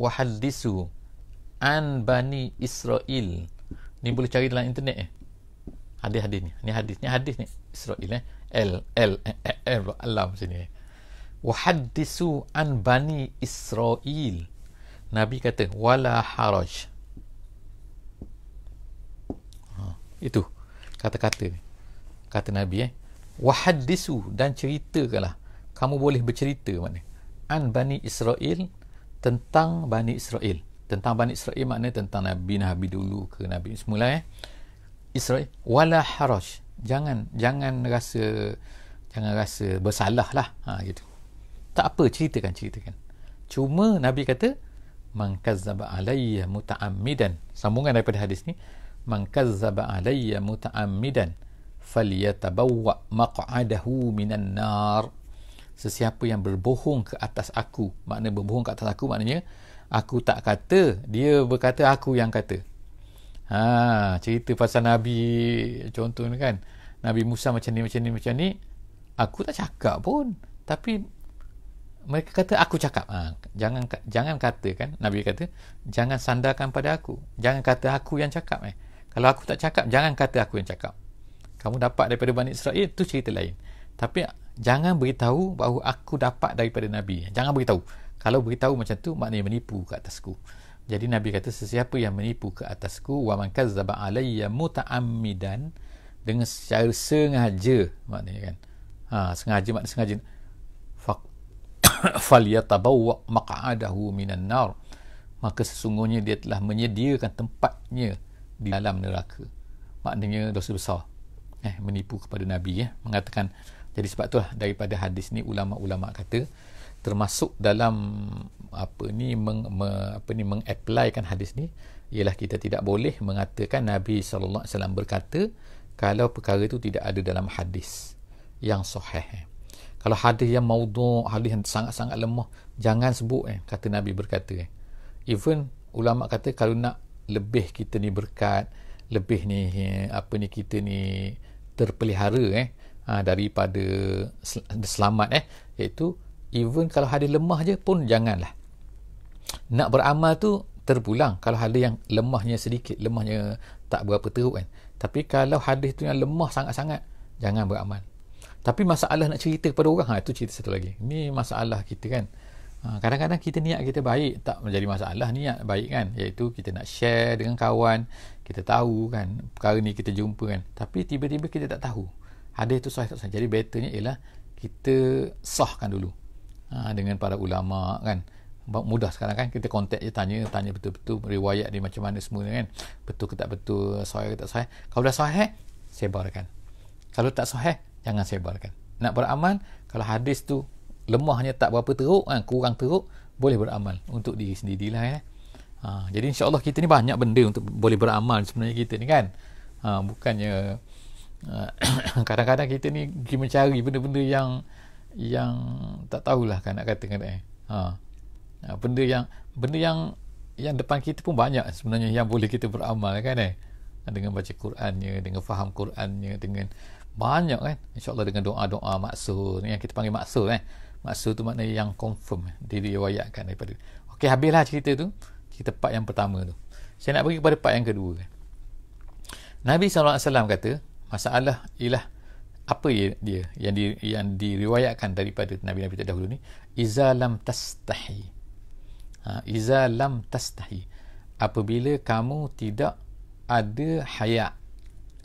wa an bani Israel. Ni boleh cari dalam internet eh. Hadis-hadis ni. Ni hadis ni hadis ni Israel eh. L L eh, eh, L alam sini. Eh. Wahaddisu an bani Israel. Nabi kata wala haraj. Ha, itu kata-kata ni. Kata Nabi eh. Wahaddisu dan ceritakanlah. Kamu boleh bercerita maknanya. An bani Israel tentang bani Israel tentang Bani Israel makna tentang Nabi Nabi dulu ke Nabi semula eh Israel wala haraj jangan jangan rasa jangan rasa bersalah lah ha, gitu tak apa ceritakan ceritakan cuma Nabi kata mangkazzaba alayya muta'ammidan sambungan daripada hadis ni mangkazzaba alayya muta'ammidan falyatabawwa maq'adahu minan nar sesiapa yang berbohong ke atas aku makna berbohong ke atas aku maknanya aku tak kata dia berkata aku yang kata ha cerita pasal nabi contoh ni kan nabi Musa macam ni macam ni macam ni aku tak cakap pun tapi mereka kata aku cakap ha, jangan jangan kata kan nabi kata jangan sandarkan pada aku jangan kata aku yang cakap eh kalau aku tak cakap jangan kata aku yang cakap kamu dapat daripada Bani Israel tu cerita lain tapi jangan beritahu bahawa aku dapat daripada nabi jangan beritahu kalau beritahu macam tu maknanya menipu ke atasku jadi nabi kata sesiapa yang menipu ke atasku wa man kazzaba alayya mutaammidan dengan secara sengaja maknanya kan ha sengaja maknanya sengaja fak falyatabawwa maq'adahu minan nar maka sesungguhnya dia telah menyediakan tempatnya di dalam neraka maknanya dosa besar eh menipu kepada nabi ya mengatakan jadi sebab itulah daripada hadis ni ulama-ulama kata termasuk dalam apa ni meng, me, apa ni mengaplikan hadis ni ialah kita tidak boleh mengatakan Nabi sallallahu alaihi wasallam berkata kalau perkara itu tidak ada dalam hadis yang sahih. Kalau hadis yang maudhu, hadis yang sangat-sangat lemah, jangan sebut eh kata Nabi berkata. Eh. Even ulama kata kalau nak lebih kita ni berkat, lebih ni apa ni kita ni terpelihara eh ha, daripada selamat eh iaitu even kalau hari lemah je pun janganlah nak beramal tu terpulang kalau hari yang lemahnya sedikit lemahnya tak berapa teruk kan tapi kalau hadis tu yang lemah sangat-sangat jangan beramal tapi masalah nak cerita kepada orang ha itu cerita satu lagi ni masalah kita kan ha, kadang-kadang kita niat kita baik tak menjadi masalah niat baik kan iaitu kita nak share dengan kawan kita tahu kan perkara ni kita jumpa kan tapi tiba-tiba kita tak tahu hadis tu sahih tak sahih jadi betulnya ialah kita sahkan dulu Ha, dengan para ulama kan mudah sekarang kan kita kontak je tanya tanya betul-betul riwayat dia macam mana semua kan betul ke tak betul sahih ke tak sahih kalau dah sahih sebarkan kalau tak sahih jangan sebarkan nak beramal kalau hadis tu lemahnya tak berapa teruk kan kurang teruk boleh beramal untuk diri sendirilah. lah eh? ha, jadi insyaAllah kita ni banyak benda untuk boleh beramal sebenarnya kita ni kan ha, bukannya uh, kadang-kadang kita ni mencari benda-benda yang yang tak tahulah kan nak kata kan eh. Ha. ha. Benda yang benda yang yang depan kita pun banyak sebenarnya yang boleh kita beramal kan eh. Dengan baca Qurannya, dengan faham Qurannya, dengan banyak kan. Insya-Allah dengan doa-doa maksur yang kita panggil maksur eh. Maksur tu maknanya yang confirm eh, diriwayatkan daripada. Okey habislah cerita tu. Kita part yang pertama tu. Saya nak bagi kepada part yang kedua. Eh. Nabi SAW kata, masalah ialah apa dia yang di, yang diriwayatkan daripada nabi-nabi terdahulu ni iza lam tastahi ha, iza lam tastahi apabila kamu tidak ada haya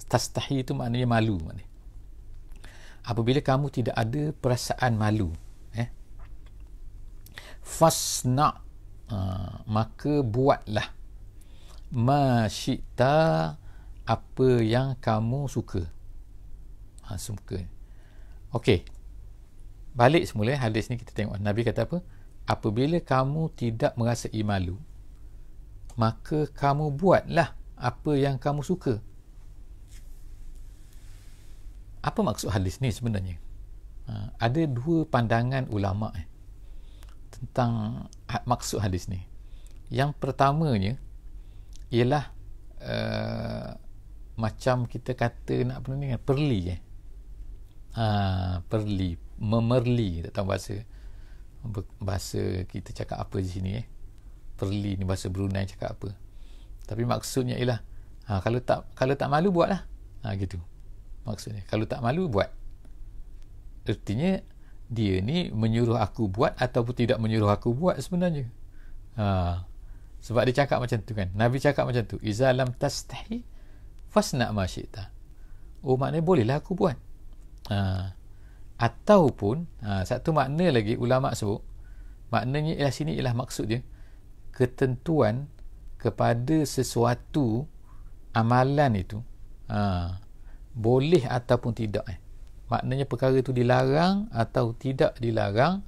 tastahi itu maknanya malu maknanya apabila kamu tidak ada perasaan malu eh fasna ha, maka buatlah masyita apa yang kamu suka ha, semuka Okey. Balik semula hadis ni kita tengok. Nabi kata apa? Apabila kamu tidak merasa malu, maka kamu buatlah apa yang kamu suka. Apa maksud hadis ni sebenarnya? Ha, ada dua pandangan ulama eh, tentang ha, maksud hadis ni. Yang pertamanya ialah uh, macam kita kata nak apa ni perli eh. Ha, perli memerli tak tahu bahasa bahasa kita cakap apa di sini eh perli ni bahasa Brunei cakap apa tapi maksudnya ialah ha, kalau tak kalau tak malu buatlah ha, gitu maksudnya kalau tak malu buat ertinya dia ni menyuruh aku buat ataupun tidak menyuruh aku buat sebenarnya ha, sebab dia cakap macam tu kan Nabi cakap macam tu izalam tastahi fasna ma syi'ta oh maknanya bolehlah aku buat uh, ataupun uh, satu makna lagi ulama sebut maknanya ialah sini ialah maksud dia ketentuan kepada sesuatu amalan itu uh, boleh ataupun tidak eh. maknanya perkara itu dilarang atau tidak dilarang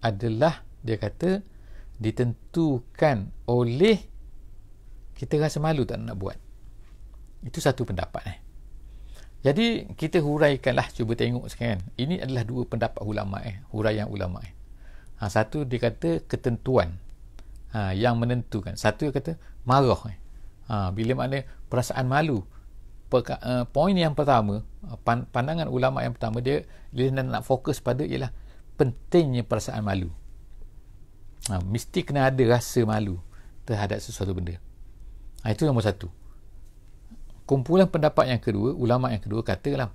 adalah dia kata ditentukan oleh kita rasa malu tak nak buat itu satu pendapat eh. Jadi kita huraikanlah cuba tengok sekian. Ini adalah dua pendapat ulama eh, huraian ulama eh. Ha, satu dia kata ketentuan. Ha, yang menentukan. Satu dia kata marah eh. Ha, bila mana perasaan malu. Peka, uh, eh, poin yang pertama, pan, pandangan ulama yang pertama dia dia nak, nak fokus pada ialah pentingnya perasaan malu. Ha, mesti kena ada rasa malu terhadap sesuatu benda. Ha, itu nombor satu kumpulan pendapat yang kedua ulama yang kedua katalah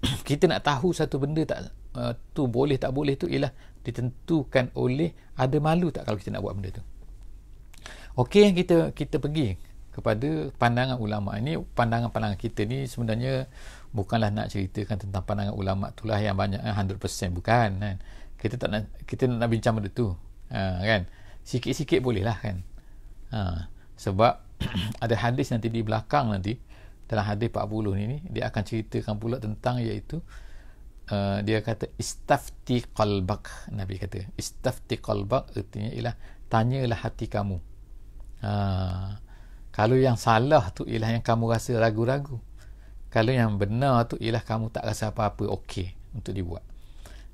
kita nak tahu satu benda tak uh, tu boleh tak boleh tu ialah ditentukan oleh ada malu tak kalau kita nak buat benda tu okey yang kita kita pergi kepada pandangan ulama ini pandangan-pandangan kita ni sebenarnya bukanlah nak ceritakan tentang pandangan ulama itulah yang banyak 100% eh, bukan kan kita tak nak kita nak bincang benda tu ha, kan sikit-sikit boleh lah kan ha, sebab ada hadis nanti di belakang nanti dalam hadis 40 ni, ni dia akan ceritakan pula tentang iaitu uh, dia kata istafti qalbak nabi kata istafti qalbak artinya ialah tanyalah hati kamu uh, kalau yang salah tu ialah yang kamu rasa ragu-ragu kalau yang benar tu ialah kamu tak rasa apa-apa okey untuk dibuat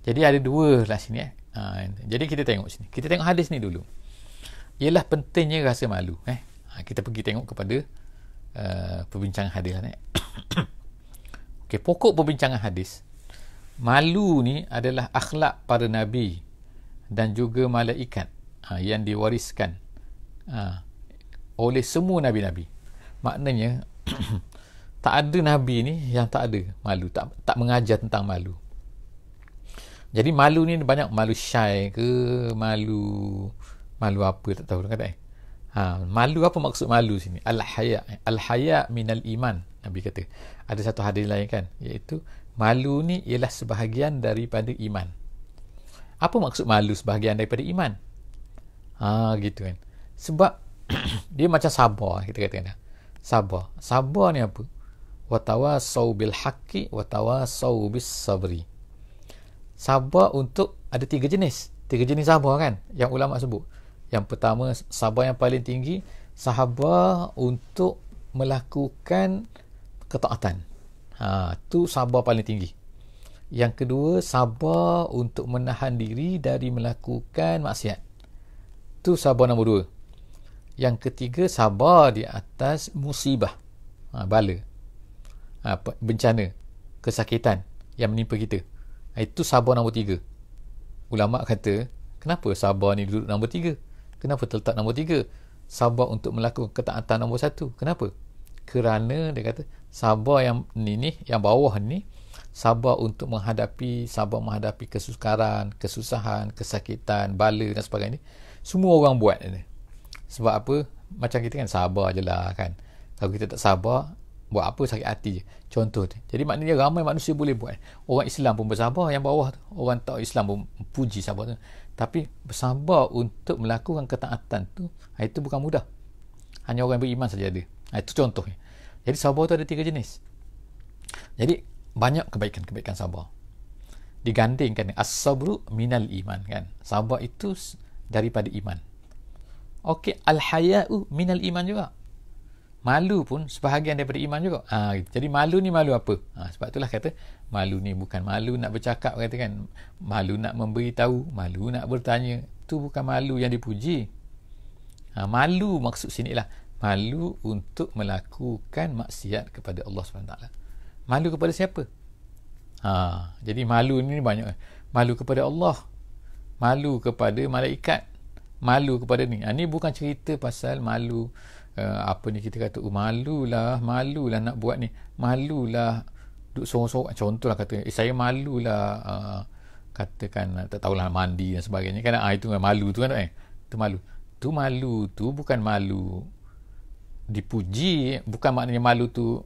jadi ada dua lah sini eh uh, jadi kita tengok sini kita tengok hadis ni dulu ialah pentingnya rasa malu eh Ha, kita pergi tengok kepada uh, perbincangan hadis ni. Okey, pokok perbincangan hadis malu ni adalah akhlak para nabi dan juga malaikat ha, yang diwariskan ha, oleh semua nabi-nabi. Maknanya tak ada nabi ni yang tak ada malu, tak tak mengajar tentang malu. Jadi malu ni banyak malu syai ke, malu malu apa tak tahu kata eh. Ha, malu apa maksud malu sini? Al-haya. Al-haya minal iman. Nabi kata. Ada satu hadis lain kan? Iaitu, malu ni ialah sebahagian daripada iman. Apa maksud malu sebahagian daripada iman? Ha, gitu kan? Sebab, dia macam sabar kita kata kan? Sabar. Sabar ni apa? Watawa saubil haki watawa saubis sabri. Sabar untuk, ada tiga jenis. Tiga jenis sabar kan? Yang ulama sebut yang pertama sabar yang paling tinggi sabar untuk melakukan ketaatan ha, tu sabar paling tinggi yang kedua sabar untuk menahan diri dari melakukan maksiat tu sabar nombor dua yang ketiga sabar di atas musibah ha, bala ha, bencana kesakitan yang menimpa kita ha, itu sabar nombor tiga ulama kata kenapa sabar ni duduk nombor tiga Kenapa terletak nombor tiga? Sabar untuk melakukan ketaatan nombor satu. Kenapa? Kerana dia kata sabar yang ni ni, yang bawah ni, sabar untuk menghadapi, sabar menghadapi kesukaran, kesusahan, kesakitan, bala dan sebagainya. Semua orang buat ni. Sebab apa? Macam kita kan sabar je lah kan. Kalau kita tak sabar, buat apa sakit hati je. Contoh tu. Jadi maknanya ramai manusia boleh buat. Orang Islam pun bersabar yang bawah tu. Orang tak Islam pun puji sabar tu tapi bersabar untuk melakukan ketaatan tu itu bukan mudah hanya orang yang beriman saja ada ha, itu contohnya jadi sabar tu ada tiga jenis jadi banyak kebaikan-kebaikan sabar digandingkan as-sabru minal iman kan sabar itu daripada iman okey al-haya'u minal iman juga malu pun sebahagian daripada iman juga. Ha, gitu. Jadi malu ni malu apa? Ha, sebab itulah kata malu ni bukan malu nak bercakap kata kan. Malu nak memberitahu, malu nak bertanya. Tu bukan malu yang dipuji. Ha, malu maksud sini lah. Malu untuk melakukan maksiat kepada Allah SWT. Malu kepada siapa? Ha, jadi malu ni banyak. Malu kepada Allah. Malu kepada malaikat. Malu kepada ni. Ha, bukan cerita pasal Malu uh, apa ni kita kata oh, malu lah malu lah nak buat ni malu malulah duduk sorok-sorok lah kata eh, saya malulah uh, katakan tak tahulah mandi dan sebagainya kan ah itu kan malu tu kan eh tu malu tu malu tu bukan malu dipuji bukan maknanya malu tu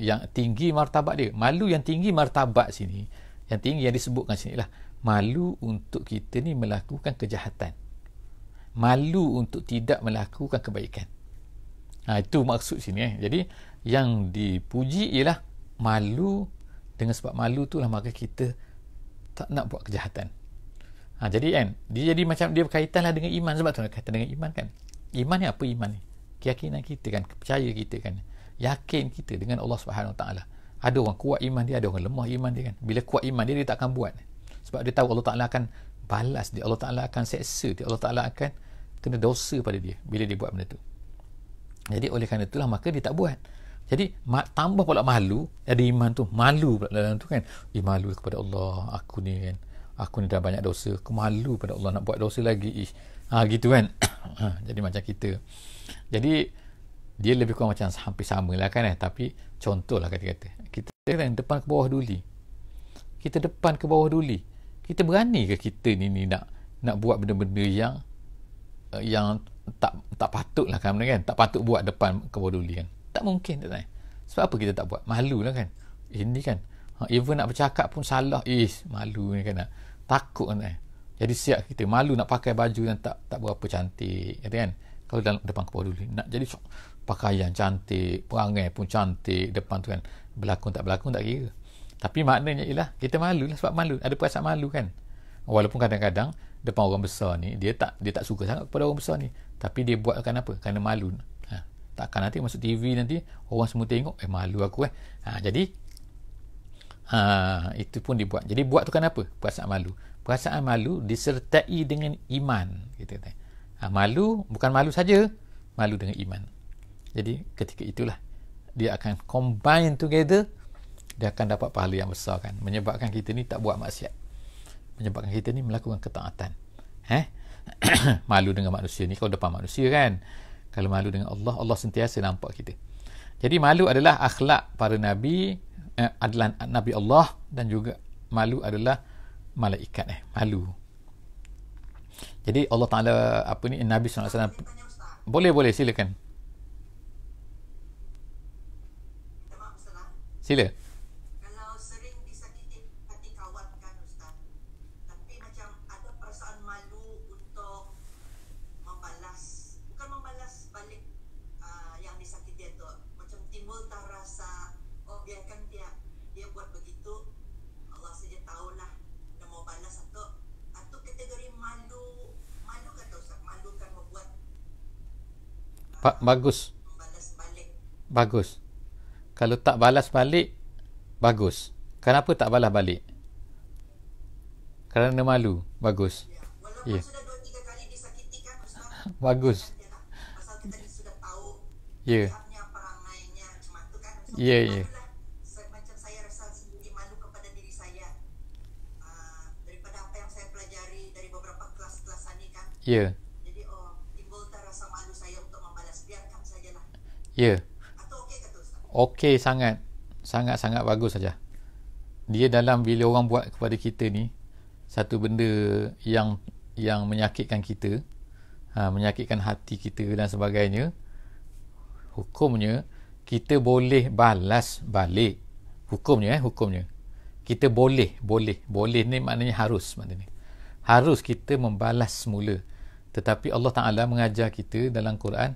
yang tinggi martabat dia malu yang tinggi martabat sini yang tinggi yang disebutkan sini lah malu untuk kita ni melakukan kejahatan malu untuk tidak melakukan kebaikan Ha, itu maksud sini eh. Jadi yang dipuji ialah malu dengan sebab malu tu lah maka kita tak nak buat kejahatan. Ha, jadi kan, dia jadi macam dia berkaitan lah dengan iman sebab tu nak kata dengan iman kan. Iman ni apa iman ni? Keyakinan kita kan, percaya kita kan. Yakin kita dengan Allah Subhanahu Wa Taala. Ada orang kuat iman dia, ada orang lemah iman dia kan. Bila kuat iman dia, dia tak akan buat. Sebab dia tahu Allah Ta'ala akan balas dia. Allah Ta'ala akan seksa dia. Allah Ta'ala akan kena dosa pada dia bila dia buat benda tu. Jadi oleh kerana itulah maka dia tak buat. Jadi tambah pula malu, jadi iman tu malu pula dalam tu kan. Eh malu kepada Allah, aku ni kan. Aku ni dah banyak dosa, aku malu pada Allah nak buat dosa lagi. Ih. Ha gitu kan. jadi macam kita. Jadi dia lebih kurang macam hampir sama lah kan eh. Tapi contohlah kata-kata. Kita kan depan ke bawah duli. Kita depan ke bawah duli. Kita berani ke kita ni, ni nak nak buat benda-benda yang yang tak tak patut lah kan, kan tak patut buat depan kepeduli kan tak mungkin tak tanya sebab apa kita tak buat malu lah kan eh, ini kan ha, even nak bercakap pun salah is. Eh, malu ni kan nak. takut kan tanya. jadi siap kita malu nak pakai baju yang tak tak berapa cantik kata kan kalau dalam depan kepeduli nak jadi so, pakaian cantik perangai pun cantik depan tu kan berlakon tak berlakon tak kira tapi maknanya ialah kita malu lah sebab malu ada perasaan malu kan walaupun kadang-kadang depan orang besar ni dia tak dia tak suka sangat kepada orang besar ni tapi dia buat kerana apa kerana malu ha, takkan nanti masuk TV nanti orang semua tengok eh malu aku eh ha, jadi ha, itu pun dibuat jadi buat tu kan apa perasaan malu perasaan malu disertai dengan iman gitu kan ha, malu bukan malu saja malu dengan iman jadi ketika itulah dia akan combine together dia akan dapat pahala yang besar kan menyebabkan kita ni tak buat maksiat menyebabkan kita ni melakukan ketaatan. Eh? malu dengan manusia ni kalau depan manusia kan. Kalau malu dengan Allah, Allah sentiasa nampak kita. Jadi malu adalah akhlak para nabi, eh, adlan Nabi Allah dan juga malu adalah malaikat eh, malu. Jadi Allah Taala apa ni Nabi SAW Boleh boleh, boleh silakan. Sila. Ba- bagus. Bagus. Kalau tak balas balik, bagus. Kenapa tak balas balik? Kerana malu. Bagus. Ya. Yeah. bagus. Ya. Ya, ya. Macam Ya. Yeah. Ya. Okey sangat. Sangat-sangat bagus saja. Dia dalam bila orang buat kepada kita ni satu benda yang yang menyakitkan kita, ha, menyakitkan hati kita dan sebagainya, hukumnya kita boleh balas balik. Hukumnya eh, hukumnya. Kita boleh, boleh. Boleh ni maknanya harus maknanya. Harus kita membalas semula. Tetapi Allah Ta'ala mengajar kita dalam Quran,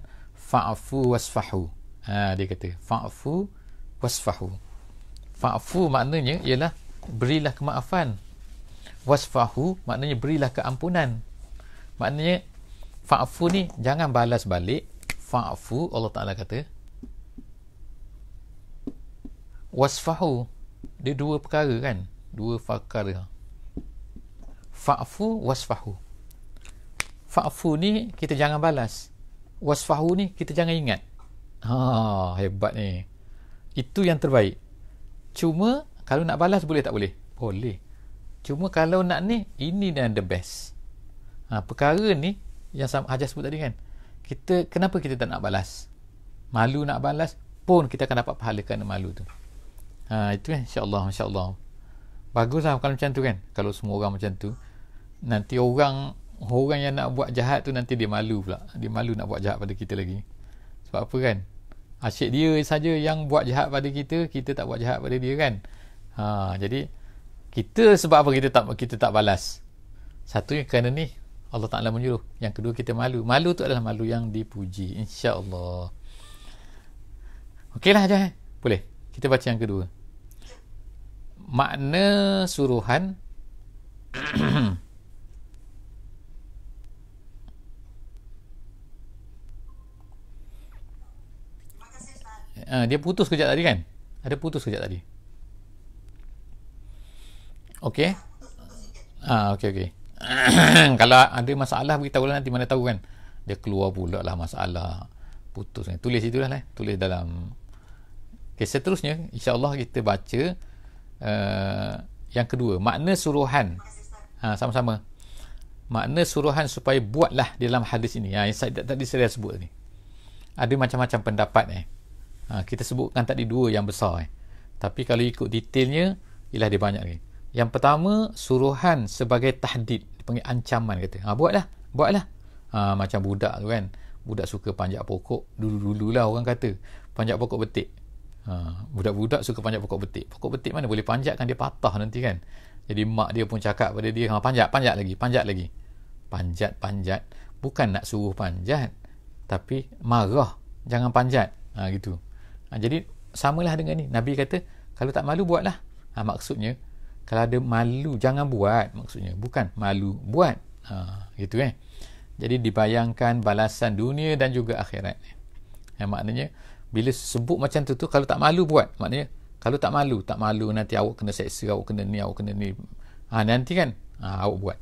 fa'fu wasfahu. Ha, dia kata fa'fu wasfahu. Fa'fu maknanya ialah berilah kemaafan. Wasfahu maknanya berilah keampunan. Maknanya fa'fu ni jangan balas balik. Fa'fu Allah Taala kata wasfahu. Dia dua perkara kan? Dua fakar Fa'fu wasfahu. Fa'fu ni kita jangan balas wasfahu ni kita jangan ingat. Ha, hebat ni. Itu yang terbaik. Cuma kalau nak balas boleh tak boleh? Boleh. Cuma kalau nak ni, ini dan the best. Ha, perkara ni yang sama Hajar sebut tadi kan. Kita kenapa kita tak nak balas? Malu nak balas pun kita akan dapat pahala kerana malu tu. Ha, itu kan insya-Allah, insya-Allah. Baguslah kalau macam tu kan. Kalau semua orang macam tu, nanti orang orang yang nak buat jahat tu nanti dia malu pula dia malu nak buat jahat pada kita lagi sebab apa kan asyik dia saja yang buat jahat pada kita kita tak buat jahat pada dia kan ha, jadi kita sebab apa kita tak kita tak balas satu yang kerana ni Allah Ta'ala menyuruh yang kedua kita malu malu tu adalah malu yang dipuji Insya Allah. Okeylah aja boleh kita baca yang kedua makna suruhan uh, dia putus kejap tadi kan? Ada putus kejap tadi. Okey. Ah, okey okey. Kalau ada masalah beritahu lah nanti mana tahu kan. Dia keluar pula lah masalah putus ni. Tulis itu lah. Eh. Tulis dalam Okay, seterusnya insya-Allah kita baca uh, yang kedua, makna suruhan. Ha, sama-sama. Makna suruhan supaya buatlah dalam hadis ini. Ha, yang tadi saya sebut ni. Ada macam-macam pendapat eh ha, kita sebutkan tadi dua yang besar eh. tapi kalau ikut detailnya ialah dia banyak lagi yang pertama suruhan sebagai tahdid dipanggil ancaman kata ha, buatlah buatlah ha, macam budak tu kan budak suka panjat pokok dulu-dululah orang kata panjat pokok betik ha, budak-budak suka panjat pokok betik pokok betik mana boleh panjatkan dia patah nanti kan jadi mak dia pun cakap pada dia ha, panjat panjat lagi panjat lagi panjat panjat bukan nak suruh panjat tapi marah jangan panjat ha, gitu Ha, jadi samalah dengan ni. Nabi kata kalau tak malu buatlah. Ha, maksudnya kalau ada malu jangan buat maksudnya. Bukan malu buat. Ha, gitu kan. Eh? Jadi dibayangkan balasan dunia dan juga akhirat. Ha, maknanya bila sebut macam tu tu kalau tak malu buat. Maknanya kalau tak malu, tak malu nanti awak kena seksa, awak kena ni, awak kena ni. Ha, nanti kan ha, awak buat.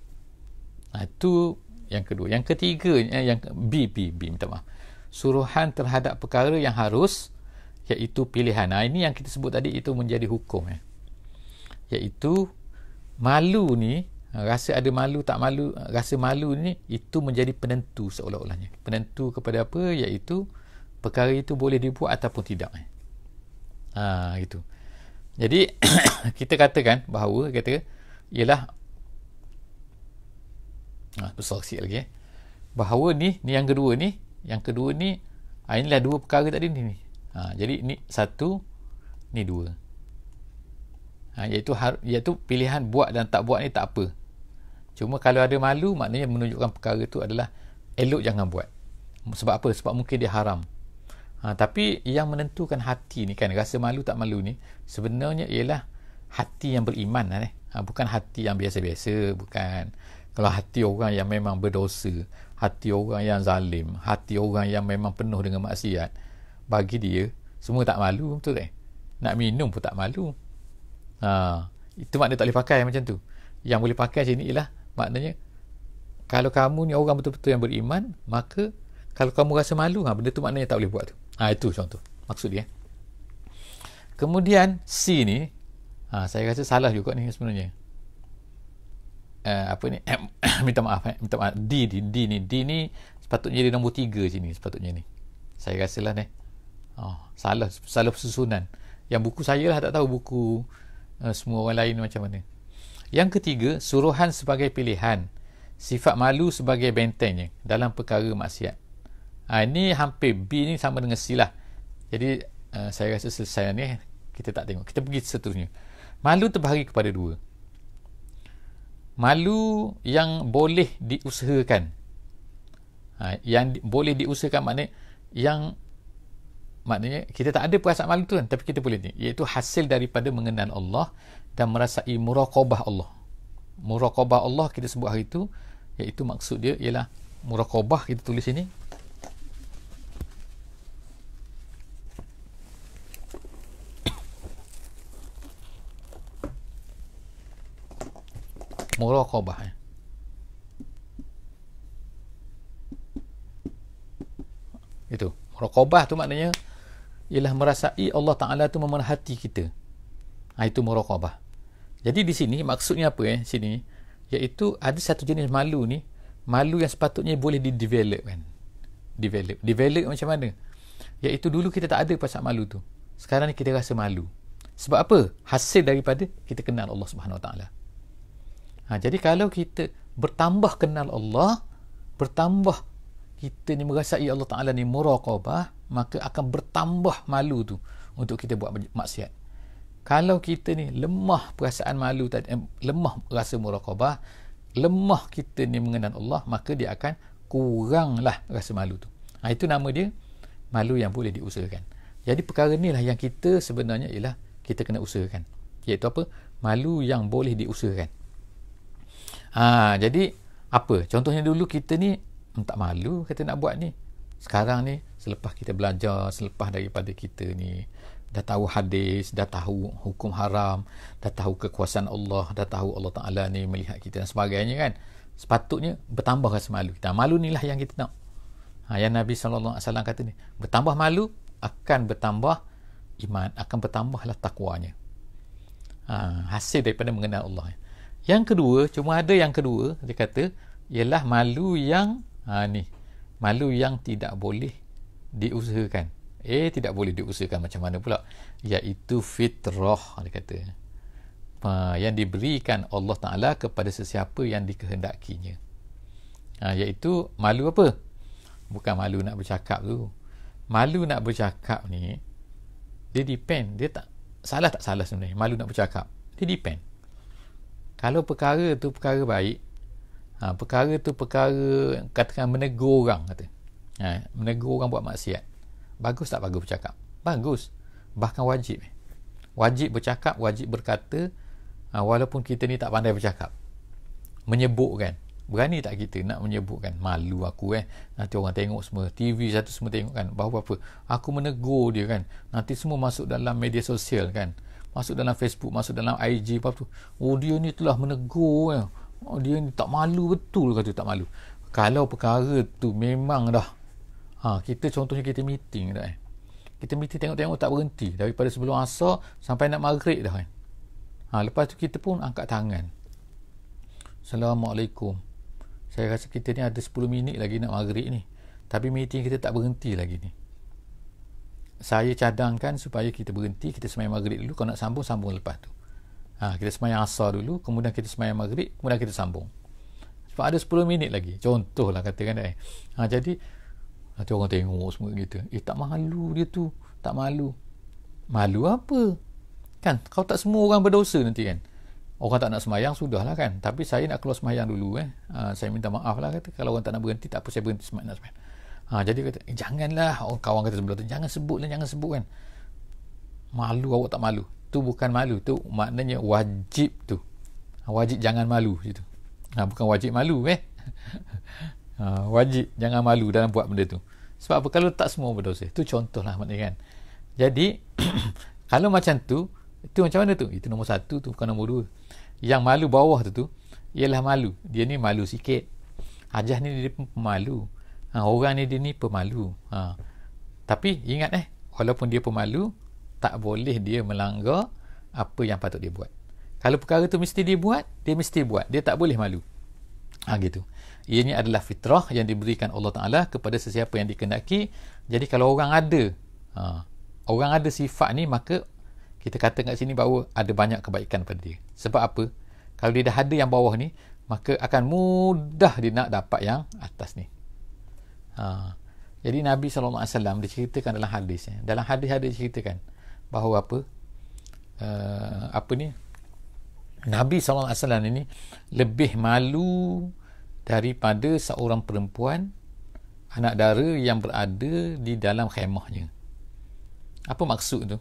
Ha, tu yang kedua. Yang ketiga, eh, yang B, B, B, minta maaf. Suruhan terhadap perkara yang harus iaitu pilihan. Nah, ha, ini yang kita sebut tadi itu menjadi hukum ya. Iaitu malu ni, ha, rasa ada malu tak malu, rasa malu ni itu menjadi penentu seolah-olahnya. Penentu kepada apa? Iaitu perkara itu boleh dibuat ataupun tidak. Ya. Ha, gitu. Jadi kita katakan bahawa kata ialah ha, besar sikit lagi eh. Bahawa ni, ni yang kedua ni, yang kedua ni, ha, inilah dua perkara tadi ni. ni ha, jadi ni satu ni dua ha, iaitu, iaitu pilihan buat dan tak buat ni tak apa cuma kalau ada malu maknanya menunjukkan perkara tu adalah elok jangan buat sebab apa? sebab mungkin dia haram ha, tapi yang menentukan hati ni kan rasa malu tak malu ni sebenarnya ialah hati yang beriman lah, eh. ha, bukan hati yang biasa-biasa bukan kalau hati orang yang memang berdosa hati orang yang zalim hati orang yang memang penuh dengan maksiat bagi dia semua tak malu betul eh nak minum pun tak malu ha, itu maknanya tak boleh pakai macam tu yang boleh pakai macam ni ialah maknanya kalau kamu ni orang betul-betul yang beriman maka kalau kamu rasa malu ha, benda tu maknanya tak boleh buat tu ha, itu contoh maksud dia eh. kemudian C ni ha, saya rasa salah juga ni sebenarnya uh, apa ni minta maaf eh. minta maaf D, D, D ni D ni sepatutnya dia nombor tiga sini sepatutnya ni saya rasa lah ni oh, salah salah susunan yang buku saya lah tak tahu buku uh, semua orang lain macam mana yang ketiga suruhan sebagai pilihan sifat malu sebagai bentengnya dalam perkara maksiat ha, ini hampir B ni sama dengan C lah jadi uh, saya rasa selesai ni kita tak tengok kita pergi seterusnya malu terbahagi kepada dua malu yang boleh diusahakan ha, yang di, boleh diusahakan maknanya yang maknanya kita tak ada perasaan malu tu kan tapi kita boleh ni iaitu hasil daripada mengenal Allah dan merasai muraqabah Allah muraqabah Allah kita sebut hari tu iaitu maksud dia ialah muraqabah kita tulis sini muraqabah eh. itu muraqabah tu maknanya ialah merasai Allah Ta'ala itu memerhati kita. Ha, itu muraqabah. Jadi di sini maksudnya apa eh sini? Iaitu ada satu jenis malu ni, malu yang sepatutnya boleh di develop kan. Develop. Develop macam mana? Iaitu dulu kita tak ada pasal malu tu. Sekarang ni kita rasa malu. Sebab apa? Hasil daripada kita kenal Allah Subhanahu Wa Taala. Ha, jadi kalau kita bertambah kenal Allah, bertambah kita ni merasai Allah Ta'ala ni muraqabah, maka akan bertambah malu tu untuk kita buat maksiat kalau kita ni lemah perasaan malu tadi eh, lemah rasa muraqabah lemah kita ni mengenal Allah maka dia akan kuranglah rasa malu tu ha, itu nama dia malu yang boleh diusahakan jadi perkara ni lah yang kita sebenarnya ialah kita kena usahakan iaitu apa malu yang boleh diusahakan ha, jadi apa contohnya dulu kita ni hmm, tak malu kita nak buat ni sekarang ni selepas kita belajar selepas daripada kita ni dah tahu hadis dah tahu hukum haram dah tahu kekuasaan Allah dah tahu Allah Ta'ala ni melihat kita dan sebagainya kan sepatutnya bertambah rasa malu kita malu ni lah yang kita nak ha, yang Nabi SAW kata ni bertambah malu akan bertambah iman akan bertambahlah takwanya ha, hasil daripada mengenal Allah yang kedua cuma ada yang kedua dia kata ialah malu yang ha, ni malu yang tidak boleh diusahakan. Eh, tidak boleh diusahakan macam mana pula? Iaitu fitrah, dia kata. Ha, yang diberikan Allah Ta'ala kepada sesiapa yang dikehendakinya. Ha, iaitu malu apa? Bukan malu nak bercakap tu. Malu nak bercakap ni, dia depend. Dia tak salah tak salah sebenarnya. Malu nak bercakap. Dia depend. Kalau perkara tu perkara baik, ha, perkara tu perkara katakan menegur orang kata. Ha, menegur orang buat maksiat. Bagus tak bagus bercakap? Bagus. Bahkan wajib. Wajib bercakap, wajib berkata ha, walaupun kita ni tak pandai bercakap. Menyebut kan? Berani tak kita nak menyebut kan? Malu aku eh. Nanti orang tengok semua. TV satu semua tengok kan? Bahawa apa? Aku menegur dia kan? Nanti semua masuk dalam media sosial kan? Masuk dalam Facebook, masuk dalam IG, apa tu? Oh dia ni telah menegur Eh. Oh, dia ni tak malu betul kata tak malu. Kalau perkara tu memang dah Ha, kita contohnya kita meeting dah, eh. Kita meeting tengok-tengok tak berhenti daripada sebelum asar sampai nak maghrib dah eh. Ha, lepas tu kita pun angkat tangan. Assalamualaikum. Saya rasa kita ni ada 10 minit lagi nak maghrib ni. Tapi meeting kita tak berhenti lagi ni. Saya cadangkan supaya kita berhenti, kita semayang maghrib dulu. Kalau nak sambung, sambung lepas tu. Ha, kita semayang asar dulu, kemudian kita semayang maghrib, kemudian kita sambung. Sebab ada 10 minit lagi. Contohlah katakan. Eh. Ha, jadi, Nanti orang tengok semua kita. Eh tak malu dia tu. Tak malu. Malu apa? Kan? Kau tak semua orang berdosa nanti kan? Orang tak nak semayang, sudahlah kan? Tapi saya nak keluar semayang dulu eh. Ha, saya minta maaf lah kata. Kalau orang tak nak berhenti, tak apa saya berhenti semayang. Nak semayang. Ha, jadi kata, eh, janganlah. Orang kawan kata sebelah tu, jangan sebut lah, jangan sebut kan? Malu awak tak malu. Tu bukan malu. Tu maknanya wajib tu. Ah, wajib jangan malu. Gitu. Ha, bukan wajib malu eh. Ha, wajib jangan malu dalam buat benda tu. Sebab apa? Kalau tak semua berdosa. Itu contohlah maknanya kan. Jadi, kalau macam tu, itu macam mana tu? Itu nombor satu tu, bukan nombor dua. Yang malu bawah tu tu, ialah malu. Dia ni malu sikit. Ajah ni dia pun pemalu. Ha, orang ni dia ni pemalu. Ha. Tapi ingat eh, walaupun dia pemalu, tak boleh dia melanggar apa yang patut dia buat. Kalau perkara tu mesti dia buat, dia mesti buat. Dia tak boleh malu. Ha, gitu ianya adalah fitrah yang diberikan Allah Ta'ala kepada sesiapa yang dikendaki jadi kalau orang ada ha, orang ada sifat ni maka kita kata kat sini bahawa ada banyak kebaikan pada dia sebab apa kalau dia dah ada yang bawah ni maka akan mudah dia nak dapat yang atas ni ha, jadi Nabi SAW diceritakan dalam hadis ya. dalam hadis-hadis diceritakan bahawa apa uh, apa ni Nabi SAW ini lebih malu daripada seorang perempuan anak dara yang berada di dalam khemahnya apa maksud tu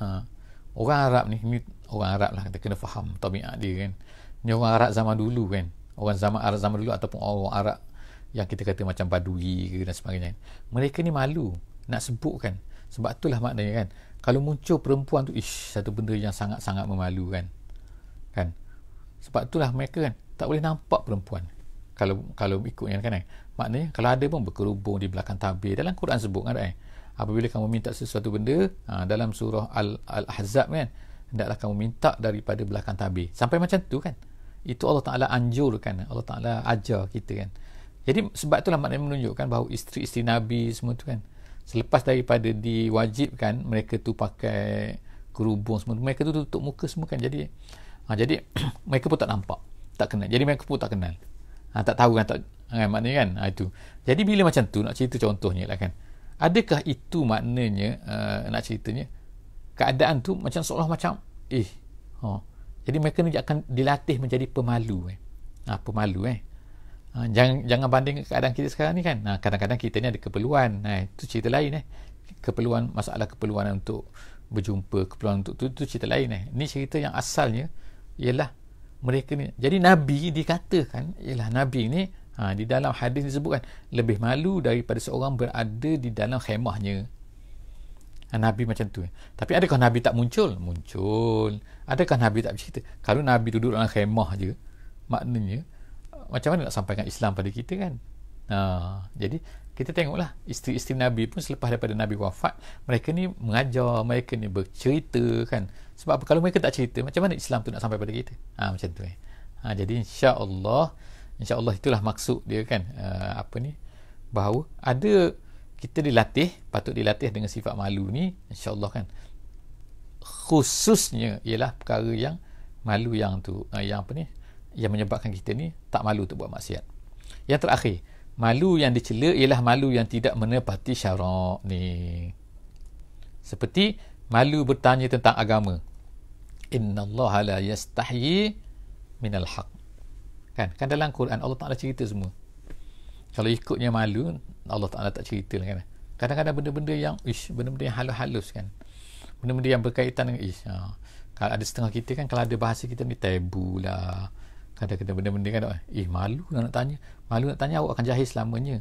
ha. orang Arab ni, ni orang Arab lah kita kena faham tabiat dia kan ni orang Arab zaman dulu kan orang zaman Arab zaman dulu ataupun orang Arab yang kita kata macam badui ke dan sebagainya kan. mereka ni malu nak sebut kan sebab itulah maknanya kan kalau muncul perempuan tu ish satu benda yang sangat-sangat memalukan kan sebab itulah mereka kan tak boleh nampak perempuan kalau kalau ikut yang kan eh maknanya kalau ada pun berkerubung di belakang tabir dalam Quran sebut kan eh apabila kamu minta sesuatu benda ha, dalam surah Al Al-Ahzab kan hendaklah kamu minta daripada belakang tabir sampai macam tu kan itu Allah Ta'ala anjurkan Allah Ta'ala ajar kita kan jadi sebab itulah maknanya menunjukkan bahawa isteri-isteri Nabi semua tu kan selepas daripada diwajibkan mereka tu pakai kerubung semua tu, mereka tu tutup muka semua kan jadi ha, jadi mereka pun tak nampak tak kenal jadi mereka pun tak kenal ha, tak tahu kan tak kan, maknanya kan ha, itu jadi bila macam tu nak cerita contohnya lah kan adakah itu maknanya uh, nak ceritanya keadaan tu macam seolah macam eh ha. jadi mereka ni akan dilatih menjadi pemalu eh. Ha, pemalu eh ha, jangan jangan banding keadaan kita sekarang ni kan ha, kadang-kadang kita ni ada keperluan ha, itu cerita lain eh keperluan masalah keperluan untuk berjumpa keperluan untuk tu, tu cerita lain eh ni cerita yang asalnya ialah mereka ni jadi nabi dikatakan ialah nabi ni ha, di dalam hadis disebutkan lebih malu daripada seorang berada di dalam khemahnya ha, nabi macam tu tapi adakah nabi tak muncul muncul adakah nabi tak bercerita kalau nabi duduk dalam khemah je maknanya macam mana nak sampaikan Islam pada kita kan ha, jadi kita tengoklah isteri-isteri Nabi pun selepas daripada Nabi wafat mereka ni mengajar mereka ni bercerita kan sebab kalau mereka tak cerita macam mana Islam tu nak sampai pada kita ha, macam tu eh. ha, jadi insya Allah itulah maksud dia kan uh, apa ni bahawa ada kita dilatih patut dilatih dengan sifat malu ni Insya Allah kan khususnya ialah perkara yang malu yang tu uh, yang apa ni yang menyebabkan kita ni tak malu untuk buat maksiat yang terakhir malu yang dicela ialah malu yang tidak menepati syarak ni seperti malu bertanya tentang agama inna Allah la yastahyi minal haq kan kan dalam Quran Allah Taala cerita semua kalau ikutnya malu Allah Taala tak cerita lah, kan kadang-kadang benda-benda yang ish benda-benda yang halus-halus kan benda-benda yang berkaitan dengan ish ha. kalau ada setengah kita kan kalau ada bahasa kita ni tabu lah kadang-kadang benda-benda kan eh malu nak tanya malu nak tanya awak akan jahil selamanya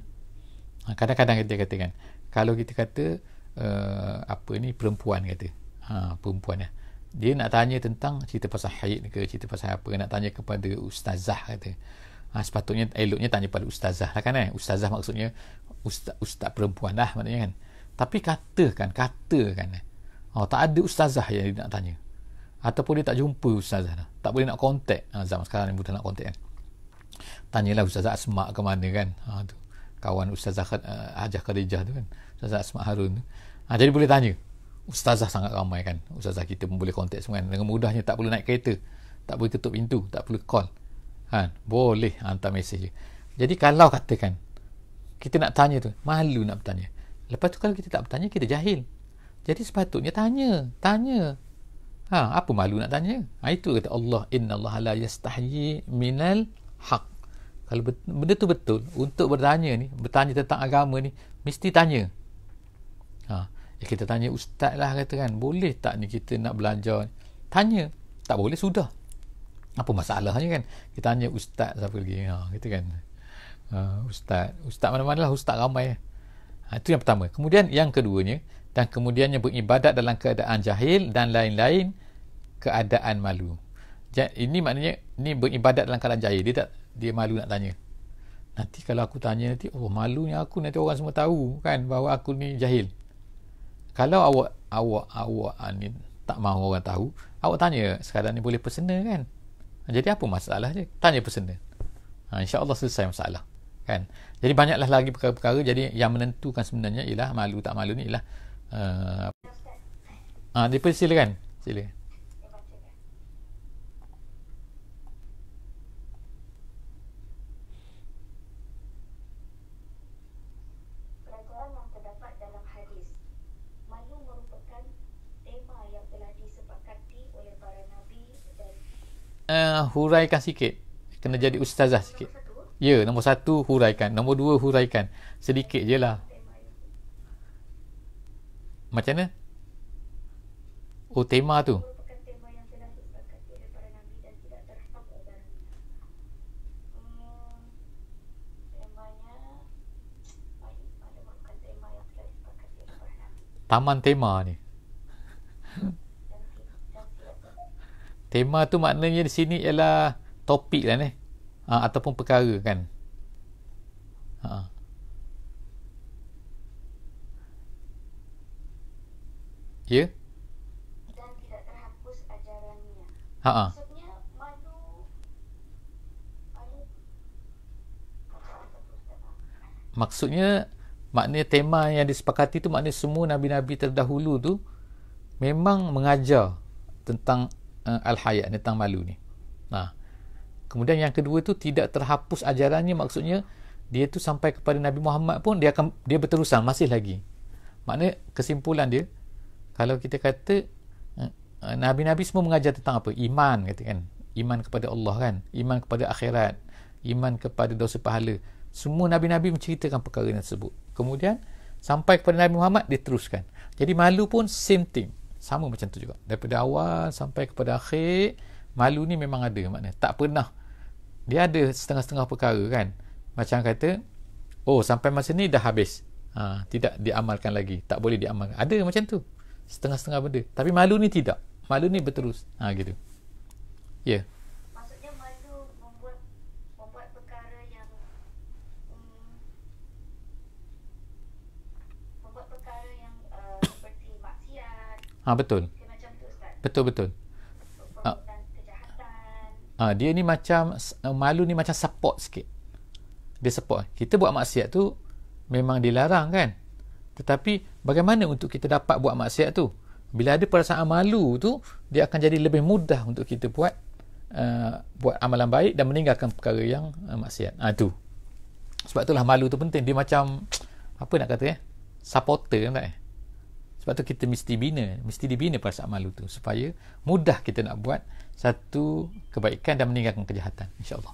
ha, kadang-kadang kita kata kan kalau kita kata uh, apa ni perempuan kata ha, perempuan ya. dia nak tanya tentang cerita pasal haid ke cerita pasal apa nak tanya kepada ustazah kata ha, sepatutnya eloknya tanya kepada ustazah lah kan eh? ustazah maksudnya ustaz, ustaz perempuan lah maknanya kan tapi katakan katakan eh? oh, tak ada ustazah yang dia nak tanya ataupun dia tak jumpa ustazah lah. tak boleh nak kontak ha, zaman sekarang ni mudah nak kontak kan tanyalah ustazah asma ke mana kan ha, tu kawan ustazah uh, eh, Hajah Khadijah tu kan ustazah asma harun tu Ha, jadi boleh tanya. Ustazah sangat ramai kan. Ustazah kita pun boleh kontak semua kan. Dengan mudahnya tak perlu naik kereta. Tak boleh ketuk pintu. Tak perlu call. Ha, boleh hantar mesej je. Jadi kalau katakan. Kita nak tanya tu. Malu nak bertanya. Lepas tu kalau kita tak bertanya kita jahil. Jadi sepatutnya tanya. Tanya. Ha, apa malu nak tanya? Ha, itu kata Allah. Inna Allah la yastahyi minal haq. Kalau benda tu betul, untuk bertanya ni, bertanya tentang agama ni, mesti tanya. Ha, eh, kita tanya ustaz lah kata kan, boleh tak ni kita nak belajar? Tanya, tak boleh sudah. Apa masalahnya kan? Kita tanya ustaz siapa lagi? Ha, kita kan. Uh, ustaz, ustaz mana-mana lah, ustaz ramai. Ha, itu yang pertama. Kemudian yang keduanya, dan kemudiannya beribadat dalam keadaan jahil dan lain-lain keadaan malu. Ini maknanya ni beribadat dalam keadaan jahil. Dia tak dia malu nak tanya. Nanti kalau aku tanya nanti oh malunya aku nanti orang semua tahu kan bahawa aku ni jahil kalau awak awak awak ah, ni tak mahu orang tahu awak tanya sekarang ni boleh personal kan ah, jadi apa masalah je tanya personal ha, insyaAllah selesai masalah kan jadi banyaklah lagi perkara-perkara jadi yang menentukan sebenarnya ialah malu tak malu ni ialah uh, ha, dia pun silakan silakan huraikan sikit. Kena jadi ustazah sikit. Ya, nombor satu huraikan. Nombor dua huraikan. Sedikit je lah. Macam mana? Oh, tema tu. Taman tema ni. tema tu maknanya di sini ialah topik lah ni ha, ataupun perkara kan ha. ya yeah? dan tidak terhapus ajarannya ha, ha. Maksudnya makna tema yang disepakati tu makna semua nabi-nabi terdahulu tu memang mengajar tentang uh, al-hayat tentang malu ni. Nah. Ha. Kemudian yang kedua tu tidak terhapus ajarannya maksudnya dia tu sampai kepada Nabi Muhammad pun dia akan dia berterusan masih lagi. Maknanya kesimpulan dia kalau kita kata uh, nabi-nabi semua mengajar tentang apa? Iman kata kan. Iman kepada Allah kan, iman kepada akhirat, iman kepada dosa pahala. Semua nabi-nabi menceritakan perkara yang tersebut. Kemudian sampai kepada Nabi Muhammad diteruskan. Jadi malu pun same thing sama macam tu juga daripada awal sampai kepada akhir malu ni memang ada makna tak pernah dia ada setengah-setengah perkara kan macam kata oh sampai masa ni dah habis ha, tidak diamalkan lagi tak boleh diamalkan ada macam tu setengah-setengah benda tapi malu ni tidak malu ni berterus ha, gitu ya yeah. Ah ha, betul. Betul betul. ha, dia ni macam ah, malu ni macam support sikit. Dia support. Kita buat maksiat tu memang dilarang kan? Tetapi bagaimana untuk kita dapat buat maksiat tu? Bila ada perasaan malu tu, dia akan jadi lebih mudah untuk kita buat Uh, buat amalan baik dan meninggalkan perkara yang uh, maksiat. Ah tu. Sebab itulah malu tu penting. Dia macam apa nak kata eh? Supporter kan tak eh? Sebab tu kita mesti bina, mesti dibina perasaan malu tu supaya mudah kita nak buat satu kebaikan dan meninggalkan kejahatan. InsyaAllah.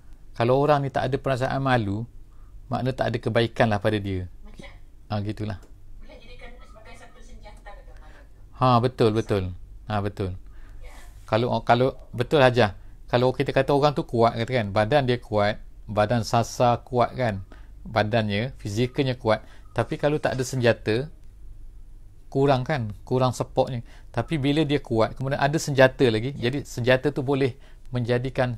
kalau orang ni tak ada perasaan malu makna tak ada kebaikan lah pada dia macam ha, gitulah ha betul betul ha betul ya. kalau kalau betul aja kalau kita kata orang tu kuat kata kan badan dia kuat badan sasa kuat kan badannya fizikalnya kuat tapi kalau tak ada senjata kurang kan kurang sepoknya. tapi bila dia kuat kemudian ada senjata lagi ya. jadi senjata tu boleh menjadikan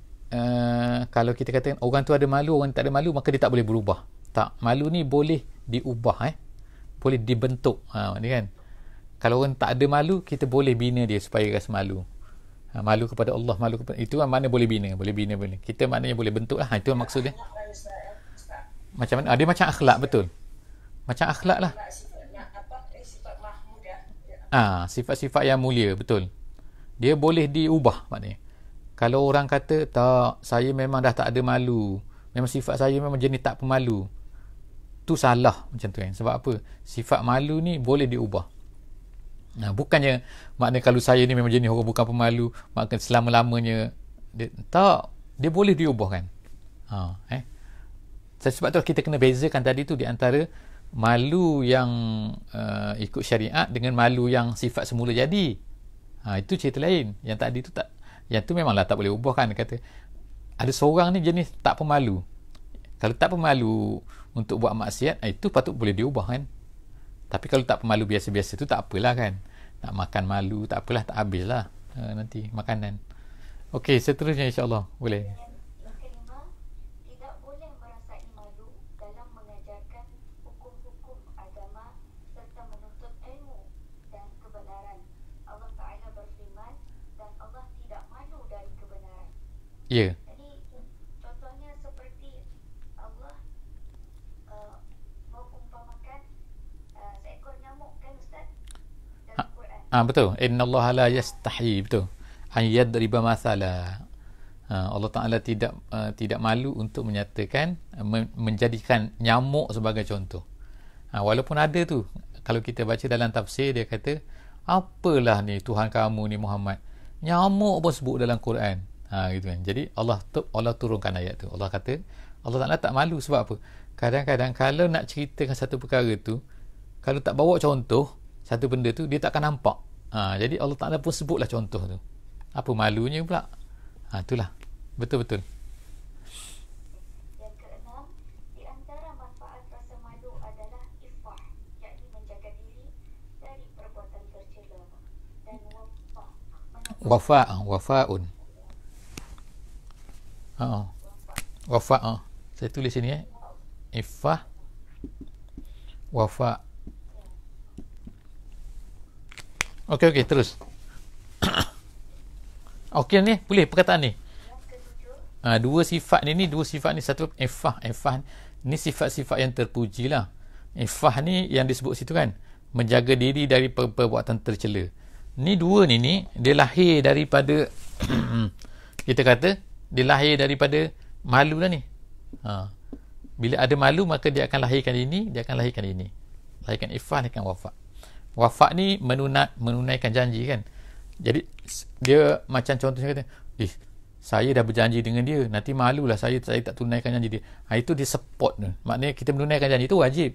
Eh, kalau kita kata orang tu ada malu orang tak ada malu maka dia tak boleh berubah tak malu ni boleh diubah eh boleh dibentuk ha ni kan kalau orang tak ada malu kita boleh bina dia supaya rasa malu ha, malu kepada Allah malu kepada itu kan mana boleh bina boleh bina boleh kita maknanya boleh bentuk lah ha, itu maksud dia macam mana ada ah, ha, macam akhlak betul macam akhlak lah ah ha, sifat-sifat yang mulia betul dia boleh diubah maknanya kalau orang kata tak saya memang dah tak ada malu memang sifat saya memang jenis tak pemalu tu salah macam tu kan sebab apa sifat malu ni boleh diubah nah bukannya makna kalau saya ni memang jenis orang bukan pemalu maka selama-lamanya dia, tak dia boleh diubah kan ha eh sebab tu lah kita kena bezakan tadi tu di antara malu yang uh, ikut syariat dengan malu yang sifat semula jadi ha itu cerita lain yang tadi tu tak yang tu memanglah tak boleh ubah kan dia kata ada seorang ni jenis tak pemalu kalau tak pemalu untuk buat maksiat itu eh, patut boleh diubah kan tapi kalau tak pemalu biasa-biasa tu tak apalah kan nak makan malu tak apalah tak habislah uh, nanti makanan Okey, seterusnya insya-Allah boleh. Ya. Yeah. Ah eh, eh, kan, ha, ha, betul. Inna Allah la yastahi betul. Ayat riba masala. Ha, eh, Allah Taala tidak uh, tidak malu untuk menyatakan men- menjadikan nyamuk sebagai contoh. Ha, walaupun ada tu. Kalau kita baca dalam tafsir dia kata, apalah ni Tuhan kamu ni Muhammad. Nyamuk pun sebut dalam Quran ha, gitu kan. Jadi Allah Allah turunkan ayat tu. Allah kata Allah Taala tak malu sebab apa? Kadang-kadang kalau nak ceritakan satu perkara tu, kalau tak bawa contoh satu benda tu dia tak akan nampak. Ha, jadi Allah Taala pun sebutlah contoh tu. Apa malunya pula? Ha, itulah. Betul-betul. wafa wafaun Ha. Wafak ah. Ha. Saya tulis sini eh. Ifah wafak. Okey okey terus. okey ni boleh perkataan ni. Ha, dua sifat ni ni dua sifat ni satu ifah ifah ni sifat-sifat yang terpuji lah. Ifah ni yang disebut situ kan menjaga diri dari per- perbuatan tercela. Ni dua ni ni dia lahir daripada kita kata dia lahir daripada malu lah ni ha. bila ada malu maka dia akan lahirkan ini dia akan lahirkan ini lahirkan ifah lahirkan wafak wafak ni menunat, menunaikan janji kan jadi dia macam contoh saya kata eh saya dah berjanji dengan dia nanti malulah saya saya tak tunaikan janji dia ha, itu dia support tu maknanya kita menunaikan janji itu wajib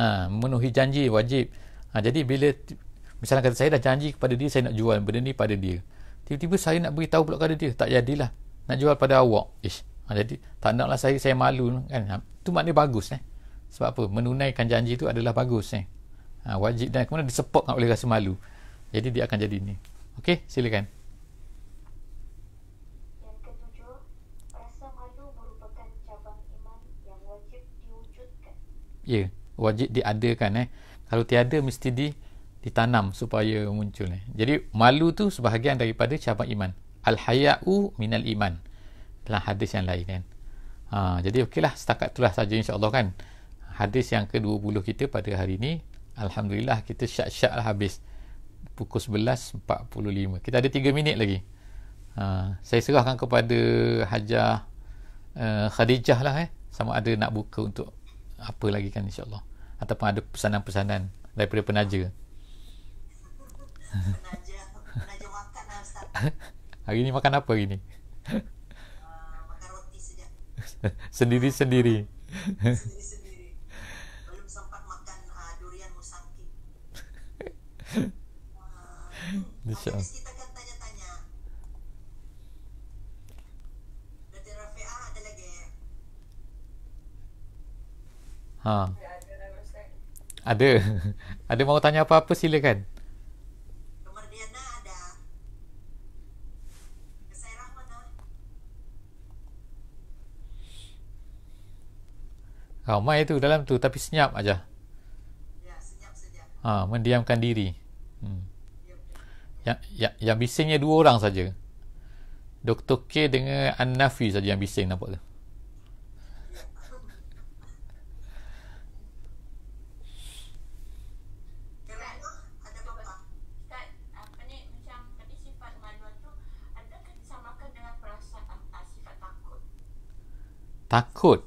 ha, memenuhi janji wajib ha, jadi bila misalnya kata saya dah janji kepada dia saya nak jual benda ni pada dia tiba-tiba saya nak beritahu pula kepada dia tak jadilah nak jual pada awak ish ha, jadi tak naklah saya saya malu kan ha, tu maknanya bagus eh sebab apa menunaikan janji tu adalah bagus eh ha, wajib dan kemudian disupportkan oleh rasa malu jadi dia akan jadi ni Okey, silakan ya yeah, wajib diadakan eh kalau tiada mesti di ditanam supaya muncul eh jadi malu tu sebahagian daripada cabang iman al-haya'u minal iman dalam hadis yang lain kan ha, jadi okeylah setakat itulah saja insyaAllah kan hadis yang ke-20 kita pada hari ini Alhamdulillah kita syak-syak lah habis pukul 11.45 kita ada 3 minit lagi ha, saya serahkan kepada Hajar uh, eh, Khadijah lah eh sama ada nak buka untuk apa lagi kan insyaAllah ataupun ada pesanan-pesanan daripada penaja penaja penaja makan lah Ustaz Hari ni makan apa hari ni? Sendiri-sendiri. Sendiri-sendiri. Belum sempat makan uh, durian musangking. Okay, kita akan tanya-tanya. Dari Rafi'ah ada lagi. Ha. Ada. Ada mau tanya apa-apa silakan. Ha, ah, mai itu dalam tu tapi senyap aja. Ya, senyap saja. Ha, mendiamkan diri. Hmm. Yang yang ya, yang bisingnya dua orang saja. Dr. K dengan An Anafi saja yang bising nampak tu. Ah, takut.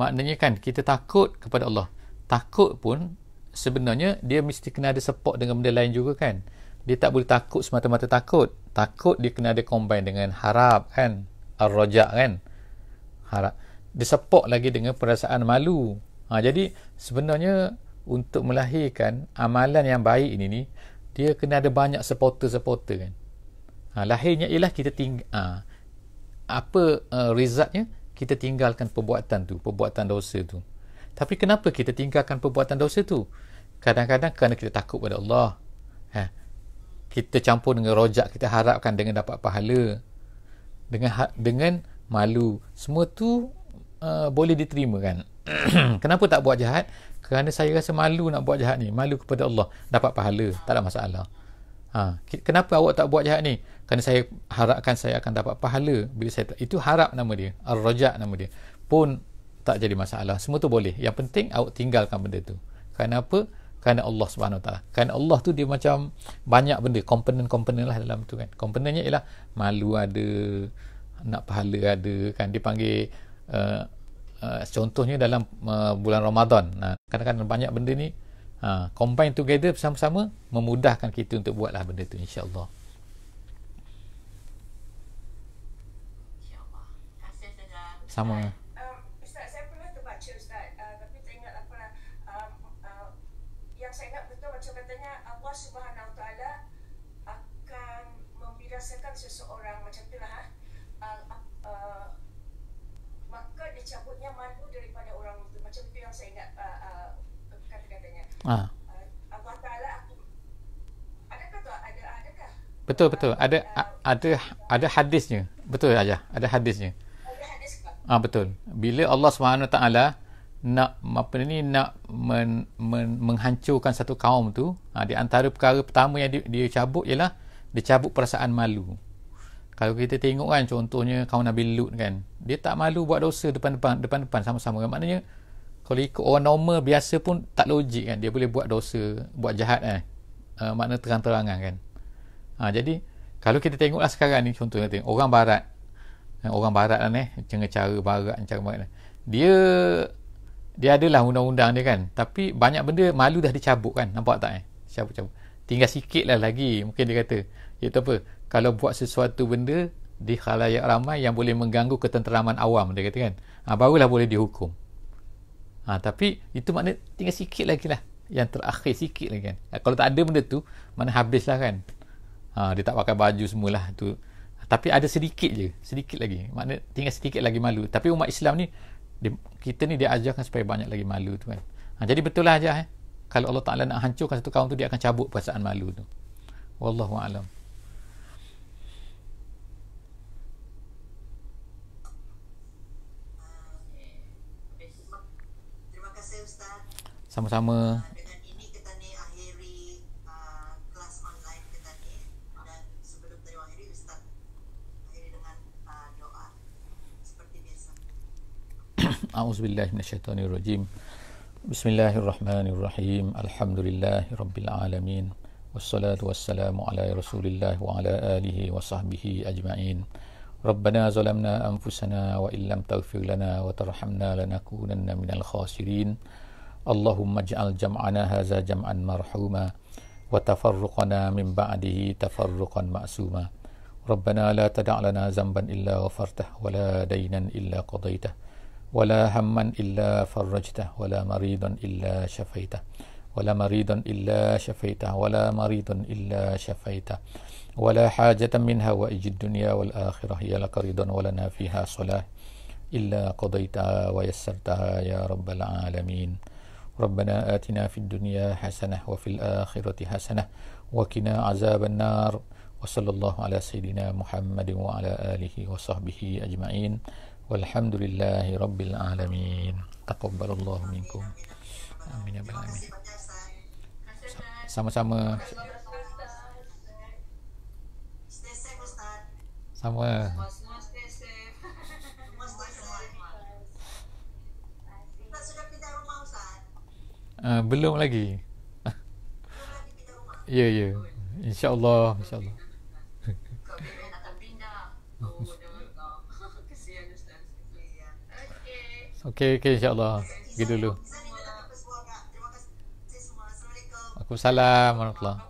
maknanya kan kita takut kepada Allah takut pun sebenarnya dia mesti kena ada support dengan benda lain juga kan dia tak boleh takut semata-mata takut takut dia kena ada combine dengan harap kan ar-rajak kan harap dia support lagi dengan perasaan malu ha, jadi sebenarnya untuk melahirkan amalan yang baik ini ni dia kena ada banyak supporter-supporter kan ha, lahirnya ialah kita tinggal ha, apa uh, resultnya kita tinggalkan perbuatan tu, perbuatan dosa tu. Tapi kenapa kita tinggalkan perbuatan dosa tu? Kadang-kadang kerana kita takut pada Allah. Ha? Kita campur dengan rojak, kita harapkan dengan dapat pahala. Dengan ha, dengan malu. Semua tu uh, boleh diterima kan? kenapa tak buat jahat? Kerana saya rasa malu nak buat jahat ni. Malu kepada Allah. Dapat pahala. Tak ada masalah. Ha, kenapa awak tak buat jahat ni? Kerana saya harapkan saya akan dapat pahala bila saya tak, itu harap nama dia, ar-rajak nama dia. Pun tak jadi masalah. Semua tu boleh. Yang penting awak tinggalkan benda tu. Kenapa? Kerana Allah Subhanahu Taala. Kerana Allah tu dia macam banyak benda, komponen-komponen lah dalam tu kan. Komponennya ialah malu ada, nak pahala ada kan panggil uh, uh, contohnya dalam uh, bulan Ramadan. Nah, kadang-kadang banyak benda ni ha, combine together bersama-sama memudahkan kita untuk buatlah benda tu insyaAllah ya sama Hai. Ah. Betul betul. Ada ada ada hadisnya. Betul aja. Ada hadisnya. Ada ha, hadis Ah betul. Bila Allah SWT nak apa ni nak men, men, menghancurkan satu kaum tu ha, di antara perkara pertama yang di, dia cabut ialah dia cabut perasaan malu kalau kita tengok kan contohnya kaum Nabi Lut kan dia tak malu buat dosa depan-depan depan-depan sama-sama kan. maknanya kalau ikut orang normal biasa pun tak logik kan dia boleh buat dosa buat jahat eh uh, makna terang-terangan kan ha, jadi kalau kita tengoklah sekarang ni contohnya tengok orang barat eh, orang barat lah ni eh. cengah cara barat cara barat lah. dia dia adalah undang-undang dia kan tapi banyak benda malu dah dicabut kan nampak tak eh cabut-cabut tinggal sikit lah lagi mungkin dia kata iaitu apa kalau buat sesuatu benda di khalayak ramai yang boleh mengganggu ketenteraman awam dia kata kan ha, barulah boleh dihukum Ha, tapi itu makna tinggal sikit lagi lah. Yang terakhir sikit lagi kan. Ha, kalau tak ada benda tu, mana habislah kan. Ha, dia tak pakai baju semualah tu. Tapi ada sedikit je. Sedikit lagi. Makna tinggal sedikit lagi malu. Tapi umat Islam ni, dia, kita ni dia ajarkan supaya banyak lagi malu tu kan. Ha, jadi betul lah ajar eh. Kalau Allah Ta'ala nak hancurkan satu kaum tu, dia akan cabut perasaan malu tu. Wallahu a'lam. Sama-sama. أعوذ بالله من الشيطان الرجيم بسم الله الرحمن الرحيم الحمد لله رب العالمين والصلاة والسلام على رسول الله وعلى آله وصحبه أجمعين ربنا ظلمنا أنفسنا وإن لم تغفر لنا وترحمنا لنكونن من الخاسرين اللهم اجعل جمعنا هذا جمعا مرحوما وتفرقنا من بعده تفرقا معصوما ربنا لا تدع لنا ذنبا إلا غفرته ولا دينا إلا قضيته ولا هما إلا فرجته ولا مريضا إلا شفيته ولا مريض إلا شفيته ولا مريض إلا شفيته ولا حاجة منها وإج الدنيا والآخرة هي لك رضا ولنا فيها صلاة إلا قضيتها ويسرتها يا رب العالمين ربنا آتنا في الدنيا حسنة وفي الآخرة حسنة وكنا عذاب النار وصلى الله على سيدنا محمد وعلى آله وصحبه أجمعين والحمد لله رب العالمين تقبل الله منكم آمين يا العالمين sama sama sama Uh, belum lagi. ya, ya. InsyaAllah. InsyaAllah. okay, okay. InsyaAllah. Pergi dulu. Aku salam. Warahmatullahi